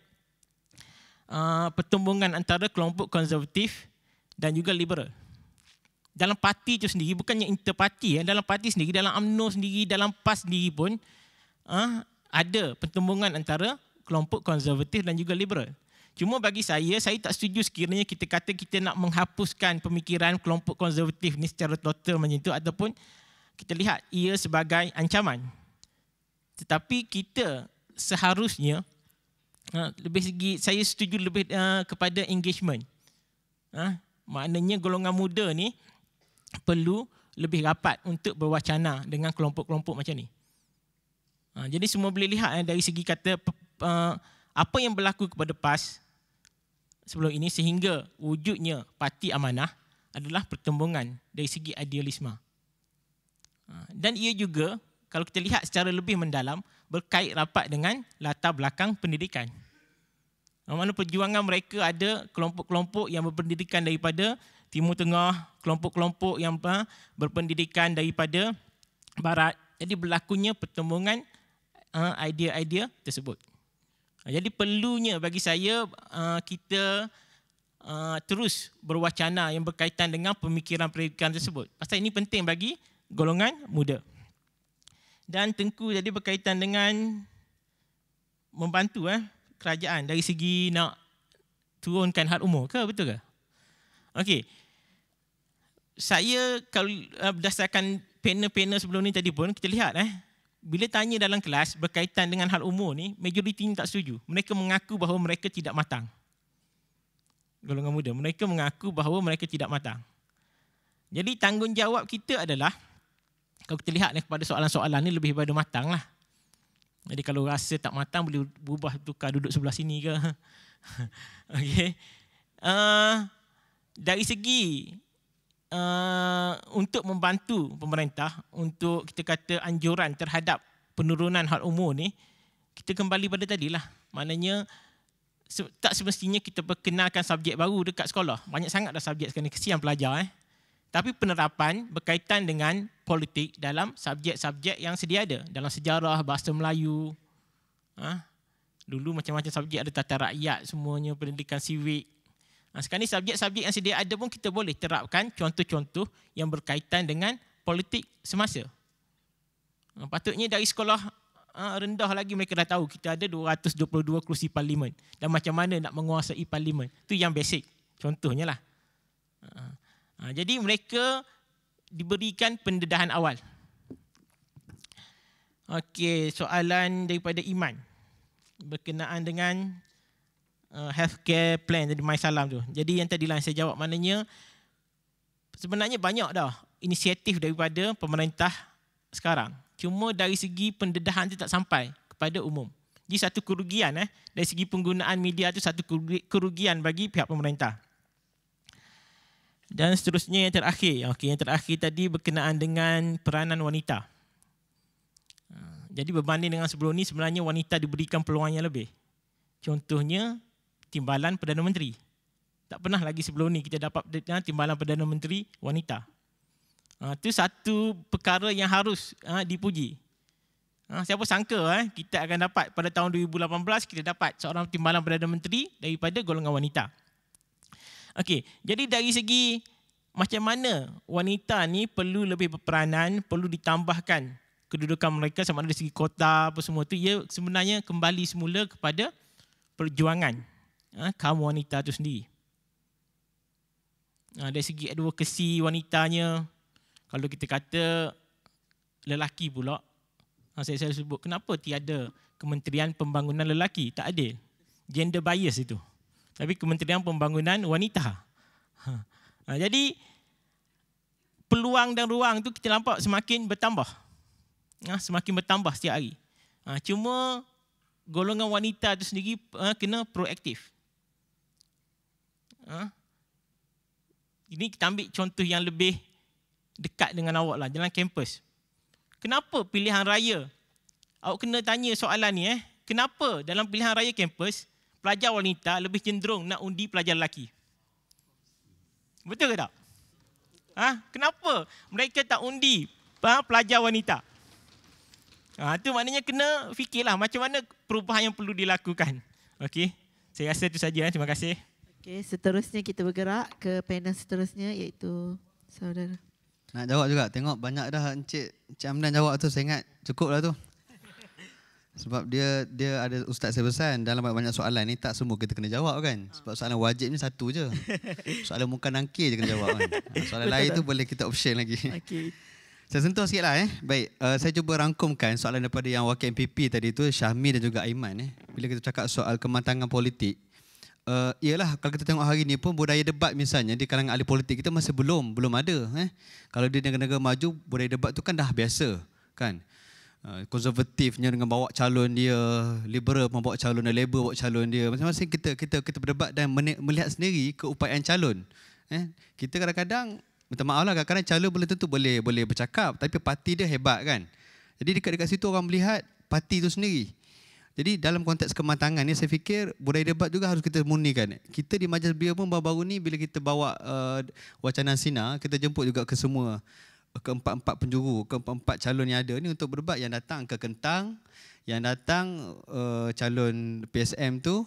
uh, pertembungan antara kelompok konservatif dan juga liberal dalam parti itu sendiri bukannya interparti ya eh. dalam parti sendiri dalam UMNO sendiri dalam PAS sendiri pun uh, ada pertembungan antara kelompok konservatif dan juga liberal Cuma bagi saya, saya tak setuju sekiranya kita kata kita nak menghapuskan pemikiran kelompok konservatif ni secara total macam itu ataupun kita lihat ia sebagai ancaman. Tetapi kita seharusnya ha, lebih segi saya setuju lebih ha, kepada engagement. Uh, maknanya golongan muda ni perlu lebih rapat untuk berwacana dengan kelompok-kelompok macam ni. jadi semua boleh lihat dari segi kata apa yang berlaku kepada PAS sebelum ini sehingga wujudnya parti amanah adalah pertembungan dari segi idealisme. Ha, dan ia juga kalau kita lihat secara lebih mendalam berkait rapat dengan latar belakang pendidikan. Mana perjuangan mereka ada kelompok-kelompok yang berpendidikan daripada Timur Tengah, kelompok-kelompok yang ha, berpendidikan daripada Barat. Jadi berlakunya pertembungan ha, idea-idea tersebut. Ha, jadi perlunya bagi saya ha, kita ha, terus berwacana yang berkaitan dengan pemikiran pendidikan tersebut. Pasal ini penting bagi golongan muda. Dan tengku jadi berkaitan dengan membantu eh, kerajaan dari segi nak turunkan had umur ke betul ke? Okey. Saya kalau eh, berdasarkan panel-panel sebelum ni tadi pun kita lihat eh bila tanya dalam kelas berkaitan dengan hal umur ni, majoriti ni tak setuju. Mereka mengaku bahawa mereka tidak matang. Golongan muda. Mereka mengaku bahawa mereka tidak matang. Jadi tanggungjawab kita adalah, kalau kita lihat ni kepada soalan-soalan ni lebih daripada matang lah. Jadi kalau rasa tak matang, boleh berubah tukar duduk sebelah sini ke. (laughs) okay. Uh, eh, dari segi uh, untuk membantu pemerintah untuk kita kata anjuran terhadap penurunan hal umur ni kita kembali pada tadi lah maknanya tak semestinya kita perkenalkan subjek baru dekat sekolah banyak sangat dah subjek sekarang kesian pelajar eh tapi penerapan berkaitan dengan politik dalam subjek-subjek yang sedia ada dalam sejarah bahasa Melayu ha? dulu macam-macam subjek ada tata rakyat semuanya pendidikan civik Ha, sekarang ni subjek-subjek yang sedia ada pun kita boleh terapkan contoh-contoh yang berkaitan dengan politik semasa. Ha, patutnya dari sekolah ha, rendah lagi mereka dah tahu kita ada 222 kerusi parlimen dan macam mana nak menguasai parlimen. Itu yang basic contohnya lah. Ha, ha jadi mereka diberikan pendedahan awal. Okey, soalan daripada Iman berkenaan dengan uh, Care plan jadi my salam tu. Jadi yang tadi lah saya jawab maknanya sebenarnya banyak dah inisiatif daripada pemerintah sekarang. Cuma dari segi pendedahan tu tak sampai kepada umum. Jadi satu kerugian eh dari segi penggunaan media tu satu kerugian bagi pihak pemerintah. Dan seterusnya yang terakhir, okay, yang terakhir tadi berkenaan dengan peranan wanita. Uh, jadi berbanding dengan sebelum ni sebenarnya wanita diberikan peluang yang lebih. Contohnya timbalan Perdana Menteri. Tak pernah lagi sebelum ni kita dapat timbalan Perdana Menteri wanita. Itu ah, uh, satu perkara yang harus uh, dipuji. Uh, siapa sangka eh, kita akan dapat pada tahun 2018 kita dapat seorang timbalan Perdana Menteri daripada golongan wanita. Okey, jadi dari segi macam mana wanita ni perlu lebih berperanan, perlu ditambahkan kedudukan mereka sama ada dari segi kota apa semua tu ia sebenarnya kembali semula kepada perjuangan ha, ah, kaum wanita itu sendiri. Ha, dari segi advokasi wanitanya, kalau kita kata lelaki pula, ha, saya, selalu sebut kenapa tiada Kementerian Pembangunan Lelaki? Tak ada. Gender bias itu. Tapi Kementerian Pembangunan Wanita. Ha, jadi, peluang dan ruang tu kita nampak semakin bertambah. Ha, semakin bertambah setiap hari. Ha, cuma golongan wanita itu sendiri ha, kena proaktif. Ha? Ini kita ambil contoh yang lebih dekat dengan awak lah, dalam kampus. Kenapa pilihan raya? Awak kena tanya soalan ni eh. Kenapa dalam pilihan raya kampus, pelajar wanita lebih cenderung nak undi pelajar lelaki? Betul ke tak? Ha? Kenapa mereka tak undi ha, pelajar wanita? Ha, itu maknanya kena fikirlah macam mana perubahan yang perlu dilakukan. Okey, saya rasa itu saja. Eh. Terima kasih. Okey, seterusnya kita bergerak ke panel seterusnya iaitu saudara. Nak jawab juga. Tengok banyak dah Encik, Encik Amdan jawab tu. Saya ingat cukup lah tu. Sebab dia dia ada Ustaz Sebesan. Kan, dalam banyak soalan ni tak semua kita kena jawab kan. Sebab soalan wajib ni satu je. (laughs) Soalan muka nangkir je kena jawab kan. Ha, soalan lain tu boleh kita option lagi. Okey. (laughs) Saya sentuh sikit lah eh. Baik, uh, saya cuba rangkumkan soalan daripada yang wakil MPP tadi tu, Syahmi dan juga Aiman eh. Bila kita cakap soal kematangan politik, uh, eh, ialah kalau kita tengok hari ini pun budaya debat misalnya di kalangan ahli politik kita masih belum belum ada eh. Kalau di negara-negara maju budaya debat tu kan dah biasa kan. Eh, konservatifnya uh, dengan bawa calon dia, liberal pun bawa calon dia, labor bawa calon dia. Masing-masing kita kita kita berdebat dan melihat sendiri keupayaan calon. Eh. Kita kadang-kadang minta maaf lah kadang-kadang calon boleh tentu boleh boleh bercakap tapi parti dia hebat kan. Jadi dekat-dekat situ orang melihat parti itu sendiri. Jadi dalam konteks kematangan ni saya fikir budaya debat juga harus kita murnikan. Kita di majlis beliau pun baru-baru ni bila kita bawa uh, wacana Sina, kita jemput juga ke semua keempat-empat penjuru, keempat-empat calon yang ada ni untuk berdebat yang datang ke Kentang, yang datang uh, calon PSM tu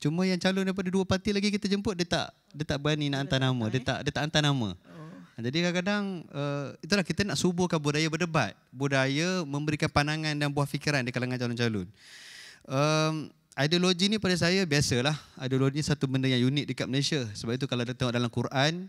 cuma yang calon daripada dua parti lagi kita jemput dia tak dia tak berani nak hantar nama, dia tak dia tak hantar nama. Oh. Jadi kadang-kadang uh, itulah kita nak suburkan budaya berdebat, budaya memberikan pandangan dan buah fikiran di kalangan calon-calon. Um, ideologi ni pada saya biasalah. Ideologi ni satu benda yang unik dekat Malaysia. Sebab itu kalau kita tengok dalam Quran,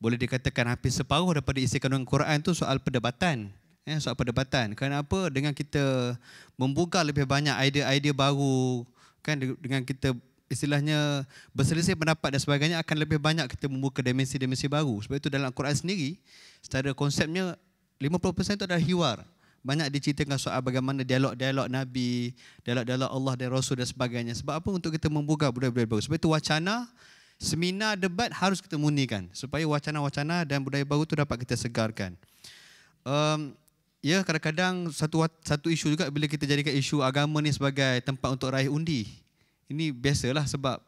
boleh dikatakan hampir separuh daripada isi kandungan Quran tu soal perdebatan. Ya, soal perdebatan. Kenapa dengan kita membuka lebih banyak idea-idea baru, kan dengan kita istilahnya berselisih pendapat dan sebagainya akan lebih banyak kita membuka dimensi-dimensi baru. Sebab itu dalam Al-Quran sendiri secara konsepnya 50% itu adalah hiwar. Banyak diceritakan soal bagaimana dialog-dialog Nabi, dialog-dialog Allah dan Rasul dan sebagainya. Sebab apa untuk kita membuka budaya-budaya baru. Sebab itu wacana, seminar, debat harus kita munikan. Supaya wacana-wacana dan budaya baru itu dapat kita segarkan. Um, ya, kadang-kadang satu satu isu juga bila kita jadikan isu agama ni sebagai tempat untuk raih undi. Ini biasalah sebab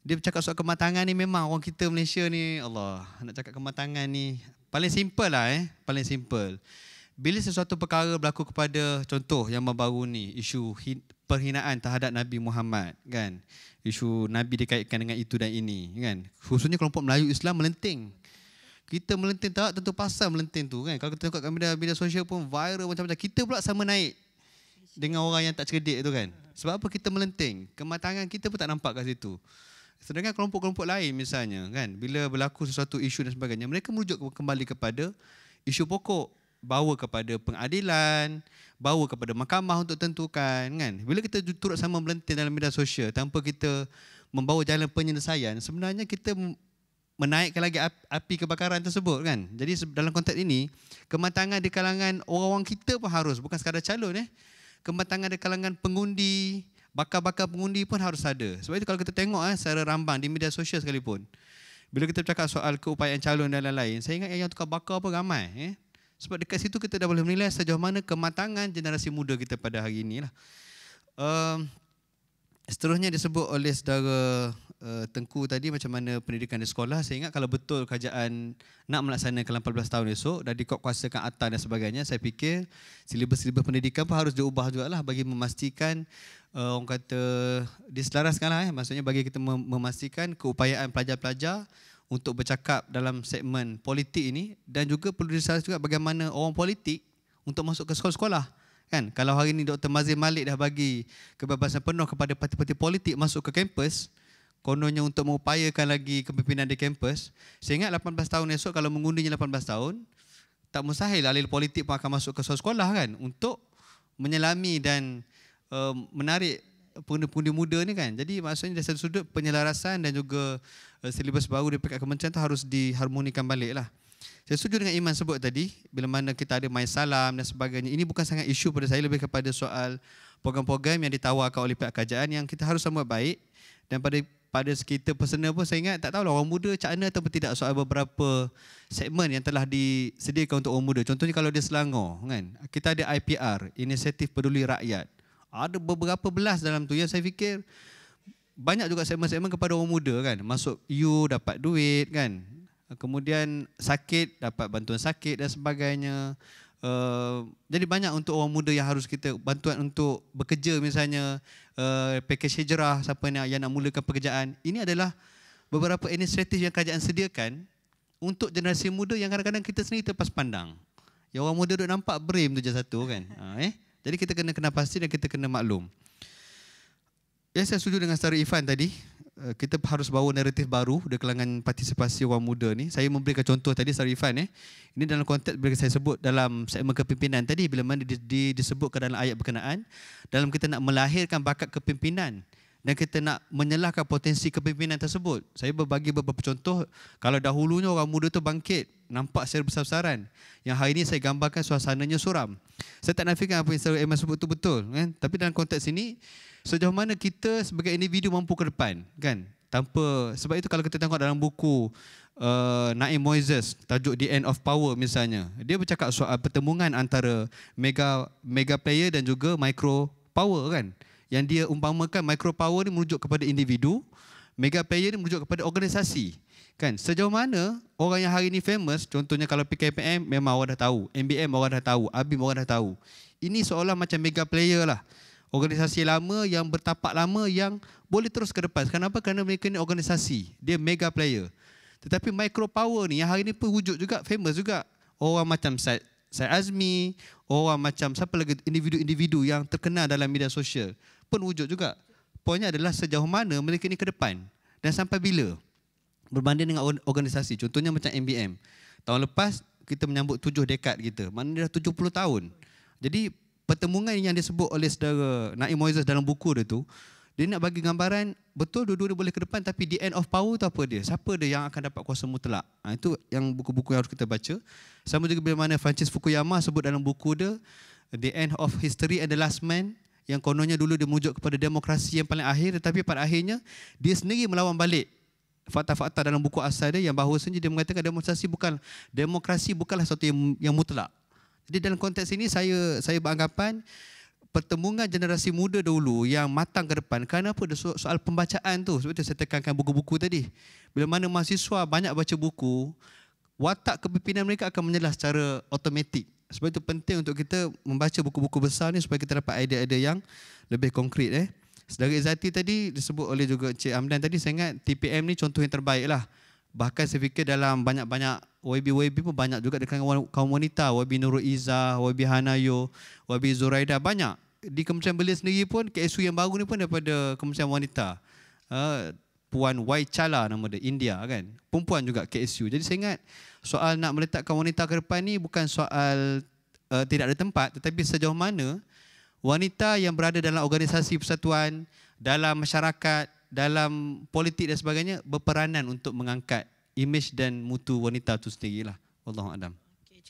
dia bercakap soal kematangan ni memang orang kita Malaysia ni Allah nak cakap kematangan ni paling simple lah eh paling simple. Bila sesuatu perkara berlaku kepada contoh yang baru ni isu perhinaan terhadap Nabi Muhammad kan isu Nabi dikaitkan dengan itu dan ini kan khususnya kelompok Melayu Islam melenting kita melenting tak tentu pasal melenting tu kan kalau kita tengok kat media sosial pun viral macam-macam kita pula sama naik dengan orang yang tak cerdik tu kan. Sebab apa kita melenting? Kematangan kita pun tak nampak kat situ. Sedangkan kelompok-kelompok lain misalnya kan, bila berlaku sesuatu isu dan sebagainya, mereka merujuk kembali kepada isu pokok bawa kepada pengadilan, bawa kepada mahkamah untuk tentukan kan. Bila kita turut sama melenting dalam media sosial tanpa kita membawa jalan penyelesaian, sebenarnya kita menaikkan lagi api kebakaran tersebut kan. Jadi dalam konteks ini, kematangan di kalangan orang-orang kita pun harus, bukan sekadar calon eh kematangan di kalangan pengundi, bakar-bakar pengundi pun harus ada. Sebab itu kalau kita tengok eh, secara rambang di media sosial sekalipun, bila kita cakap soal keupayaan calon dan lain-lain, saya ingat yang tukar bakar pun ramai. Eh? Sebab dekat situ kita dah boleh menilai sejauh mana kematangan generasi muda kita pada hari ini. Um, ehm, Seterusnya disebut oleh saudara uh, Tengku tadi macam mana pendidikan di sekolah. Saya ingat kalau betul kerajaan nak melaksanakan 14 tahun esok dan dikuatkuasakan atas dan sebagainya, saya fikir silibus-silibus pendidikan pun harus diubah juga lah bagi memastikan uh, orang kata diselaraskan lah. Eh. Maksudnya bagi kita memastikan keupayaan pelajar-pelajar untuk bercakap dalam segmen politik ini dan juga perlu diselaraskan juga bagaimana orang politik untuk masuk ke sekolah-sekolah kan kalau hari ini Dr Mazin Malik dah bagi kebebasan penuh kepada parti-parti politik masuk ke kampus kononnya untuk mengupayakan lagi kepimpinan di kampus saya ingat 18 tahun esok kalau mengundinya 18 tahun tak mustahil ahli politik pun akan masuk ke sekolah kan untuk menyelami dan uh, menarik pengundi-pengundi muda ni kan jadi maksudnya dari sudut penyelarasan dan juga uh, silibus baru di pihak kementerian itu harus diharmonikan balik lah saya setuju dengan Iman sebut tadi, bila mana kita ada main salam dan sebagainya. Ini bukan sangat isu pada saya, lebih kepada soal program-program yang ditawarkan oleh pihak kerajaan yang kita harus sama baik. Dan pada pada sekitar personal pun saya ingat tak tahu lah orang muda cakna atau tidak soal beberapa segmen yang telah disediakan untuk orang muda. Contohnya kalau dia Selangor kan, kita ada IPR, Inisiatif Peduli Rakyat. Ada beberapa belas dalam tu yang saya fikir banyak juga segmen-segmen kepada orang muda kan. Masuk you dapat duit kan kemudian sakit dapat bantuan sakit dan sebagainya. Uh, jadi banyak untuk orang muda yang harus kita bantuan untuk bekerja misalnya uh, eh, pakej hijrah siapa yang, yang nak mulakan pekerjaan. Ini adalah beberapa inisiatif yang kerajaan sediakan untuk generasi muda yang kadang-kadang kita sendiri terpas pandang. Yang orang muda duk nampak brim tu je satu kan. (laughs) Ha, eh? Jadi kita kena kena pasti dan kita kena maklum. Ya, saya setuju dengan Saudara Ifan tadi. Eh, kita harus bawa naratif baru di kalangan partisipasi orang muda ni. Saya memberikan contoh tadi Sarifan eh. Ini dalam konteks bila saya sebut dalam segmen kepimpinan tadi bila mana di, di, disebut ke dalam ayat berkenaan dalam kita nak melahirkan bakat kepimpinan dan kita nak menyalahkan potensi kepimpinan tersebut. Saya berbagi beberapa contoh, kalau dahulunya orang muda tu bangkit, nampak secara besar-besaran. Yang hari ini saya gambarkan suasananya suram. Saya tak nafikan apa yang saya Emma sebut itu betul. Kan? Tapi dalam konteks ini, sejauh mana kita sebagai individu mampu ke depan. kan? Tanpa Sebab itu kalau kita tengok dalam buku uh, Naim Moises, tajuk The End of Power misalnya. Dia bercakap soal pertemuan antara mega mega player dan juga micro power kan yang dia umpamakan micro power ni merujuk kepada individu, mega player ni merujuk kepada organisasi. Kan? Sejauh mana orang yang hari ini famous, contohnya kalau PKPM memang orang dah tahu, MBM orang dah tahu, ABIM orang dah tahu. Ini seolah macam mega player lah. Organisasi lama yang bertapak lama yang boleh terus ke depan. Kenapa? Kerana mereka ni organisasi. Dia mega player. Tetapi micro power ni yang hari ini pun wujud juga, famous juga. Orang macam Syed, Syed Azmi, orang macam siapa lagi individu-individu yang terkenal dalam media sosial pun wujud juga. Poinnya adalah sejauh mana mereka ini ke depan dan sampai bila berbanding dengan organisasi. Contohnya macam MBM. Tahun lepas kita menyambut tujuh dekad kita. mana dah tujuh puluh tahun. Jadi pertemuan yang disebut oleh saudara Naim Moises dalam buku dia tu, dia nak bagi gambaran betul dua-dua dia boleh ke depan tapi the end of power tu apa dia? Siapa dia yang akan dapat kuasa mutlak? Ha, itu yang buku-buku yang harus kita baca. Sama juga bagaimana Francis Fukuyama sebut dalam buku dia, the end of history and the last man, yang kononnya dulu dia mujuk kepada demokrasi yang paling akhir tetapi pada akhirnya dia sendiri melawan balik fakta-fakta dalam buku asal dia yang sendiri dia mengatakan demokrasi bukan demokrasi bukanlah sesuatu yang, yang mutlak. Jadi dalam konteks ini saya saya beranggapan pertemuan generasi muda dulu yang matang ke depan kenapa ada soal, pembacaan tu seperti saya tekankan buku-buku tadi. Bila mana mahasiswa banyak baca buku, watak kepimpinan mereka akan menyelah secara automatik. Sebab itu penting untuk kita membaca buku-buku besar ni supaya kita dapat idea-idea yang lebih konkret eh. Sedara Zati tadi disebut oleh juga Encik Amdan tadi saya ingat TPM ni contoh yang terbaik lah. Bahkan saya fikir dalam banyak-banyak YB-YB pun banyak juga dengan kaum wanita. YB Nurul Iza, YB Hanayo, YB Zuraida banyak. Di Kementerian Belia sendiri pun KSU yang baru ni pun daripada Kementerian Wanita. Uh, Puan Wai Chala nama dia, India kan. Perempuan juga KSU. Jadi saya ingat soal nak meletakkan wanita ke depan ni bukan soal uh, tidak ada tempat tetapi sejauh mana wanita yang berada dalam organisasi persatuan, dalam masyarakat, dalam politik dan sebagainya berperanan untuk mengangkat imej dan mutu wanita itu sendirilah. Wallahu a'lam.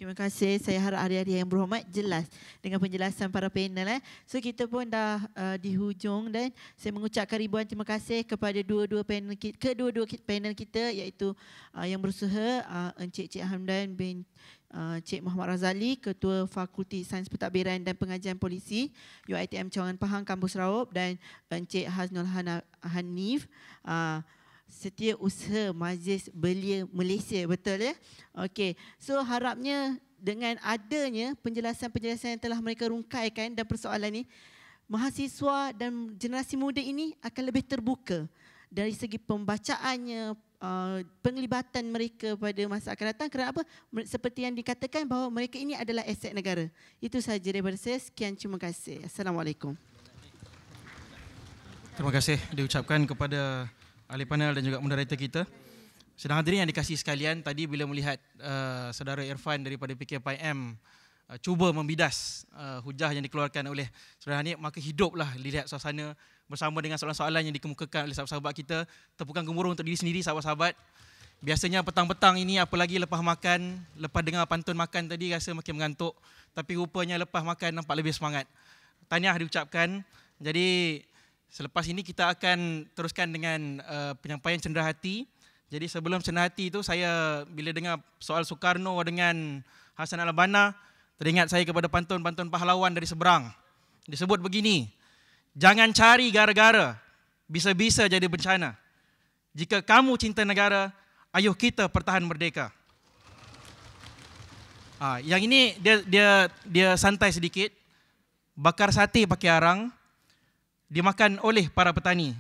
Terima kasih. Saya harap hari-hari yang berhormat jelas dengan penjelasan para panel. Eh. So kita pun dah uh, di hujung dan saya mengucapkan ribuan terima kasih kepada dua-dua panel kita, kedua-dua panel kita iaitu uh, yang berusaha uh, Encik Cik Hamdan bin uh, Cik Muhammad Razali, Ketua Fakulti Sains Pertakbiran dan Pengajian Polisi UITM Cawangan Pahang, Kampus Raub dan Encik Haznul Hanif. Uh, setiap usaha majlis belia Malaysia betul ya. Okey. So harapnya dengan adanya penjelasan-penjelasan yang telah mereka rungkaikan dan persoalan ini mahasiswa dan generasi muda ini akan lebih terbuka dari segi pembacaannya uh, penglibatan mereka pada masa akan datang kerana apa seperti yang dikatakan bahawa mereka ini adalah aset negara itu sahaja daripada saya sekian terima kasih assalamualaikum terima kasih diucapkan kepada ahli panel dan juga moderator kita. Sedang hadirin yang dikasih sekalian, tadi bila melihat uh, saudara Irfan daripada PKPM uh, cuba membidas uh, hujah yang dikeluarkan oleh saudara Hanif, maka hiduplah lihat suasana bersama dengan soalan-soalan yang dikemukakan oleh sahabat-sahabat kita. Tepukan gemuruh untuk diri sendiri sahabat-sahabat. Biasanya petang-petang ini apalagi lepas makan, lepas dengar pantun makan tadi rasa makin mengantuk. Tapi rupanya lepas makan nampak lebih semangat. Tahniah diucapkan. Jadi selepas ini kita akan teruskan dengan uh, penyampaian cendera hati. Jadi sebelum cendera hati itu saya bila dengar soal Soekarno dengan Hasan Al-Banna, teringat saya kepada pantun-pantun pahlawan dari seberang. Disebut begini, jangan cari gara-gara, bisa-bisa jadi bencana. Jika kamu cinta negara, ayuh kita pertahan merdeka. Ah, yang ini dia dia dia santai sedikit. Bakar sate pakai arang dimakan oleh para petani.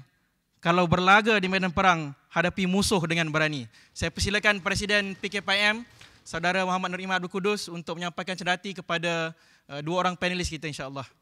Kalau berlaga di medan perang, hadapi musuh dengan berani. Saya persilakan Presiden PKPM, Saudara Muhammad Nurimah Abdul Kudus untuk menyampaikan cerita kepada eh, dua orang panelis kita insyaAllah.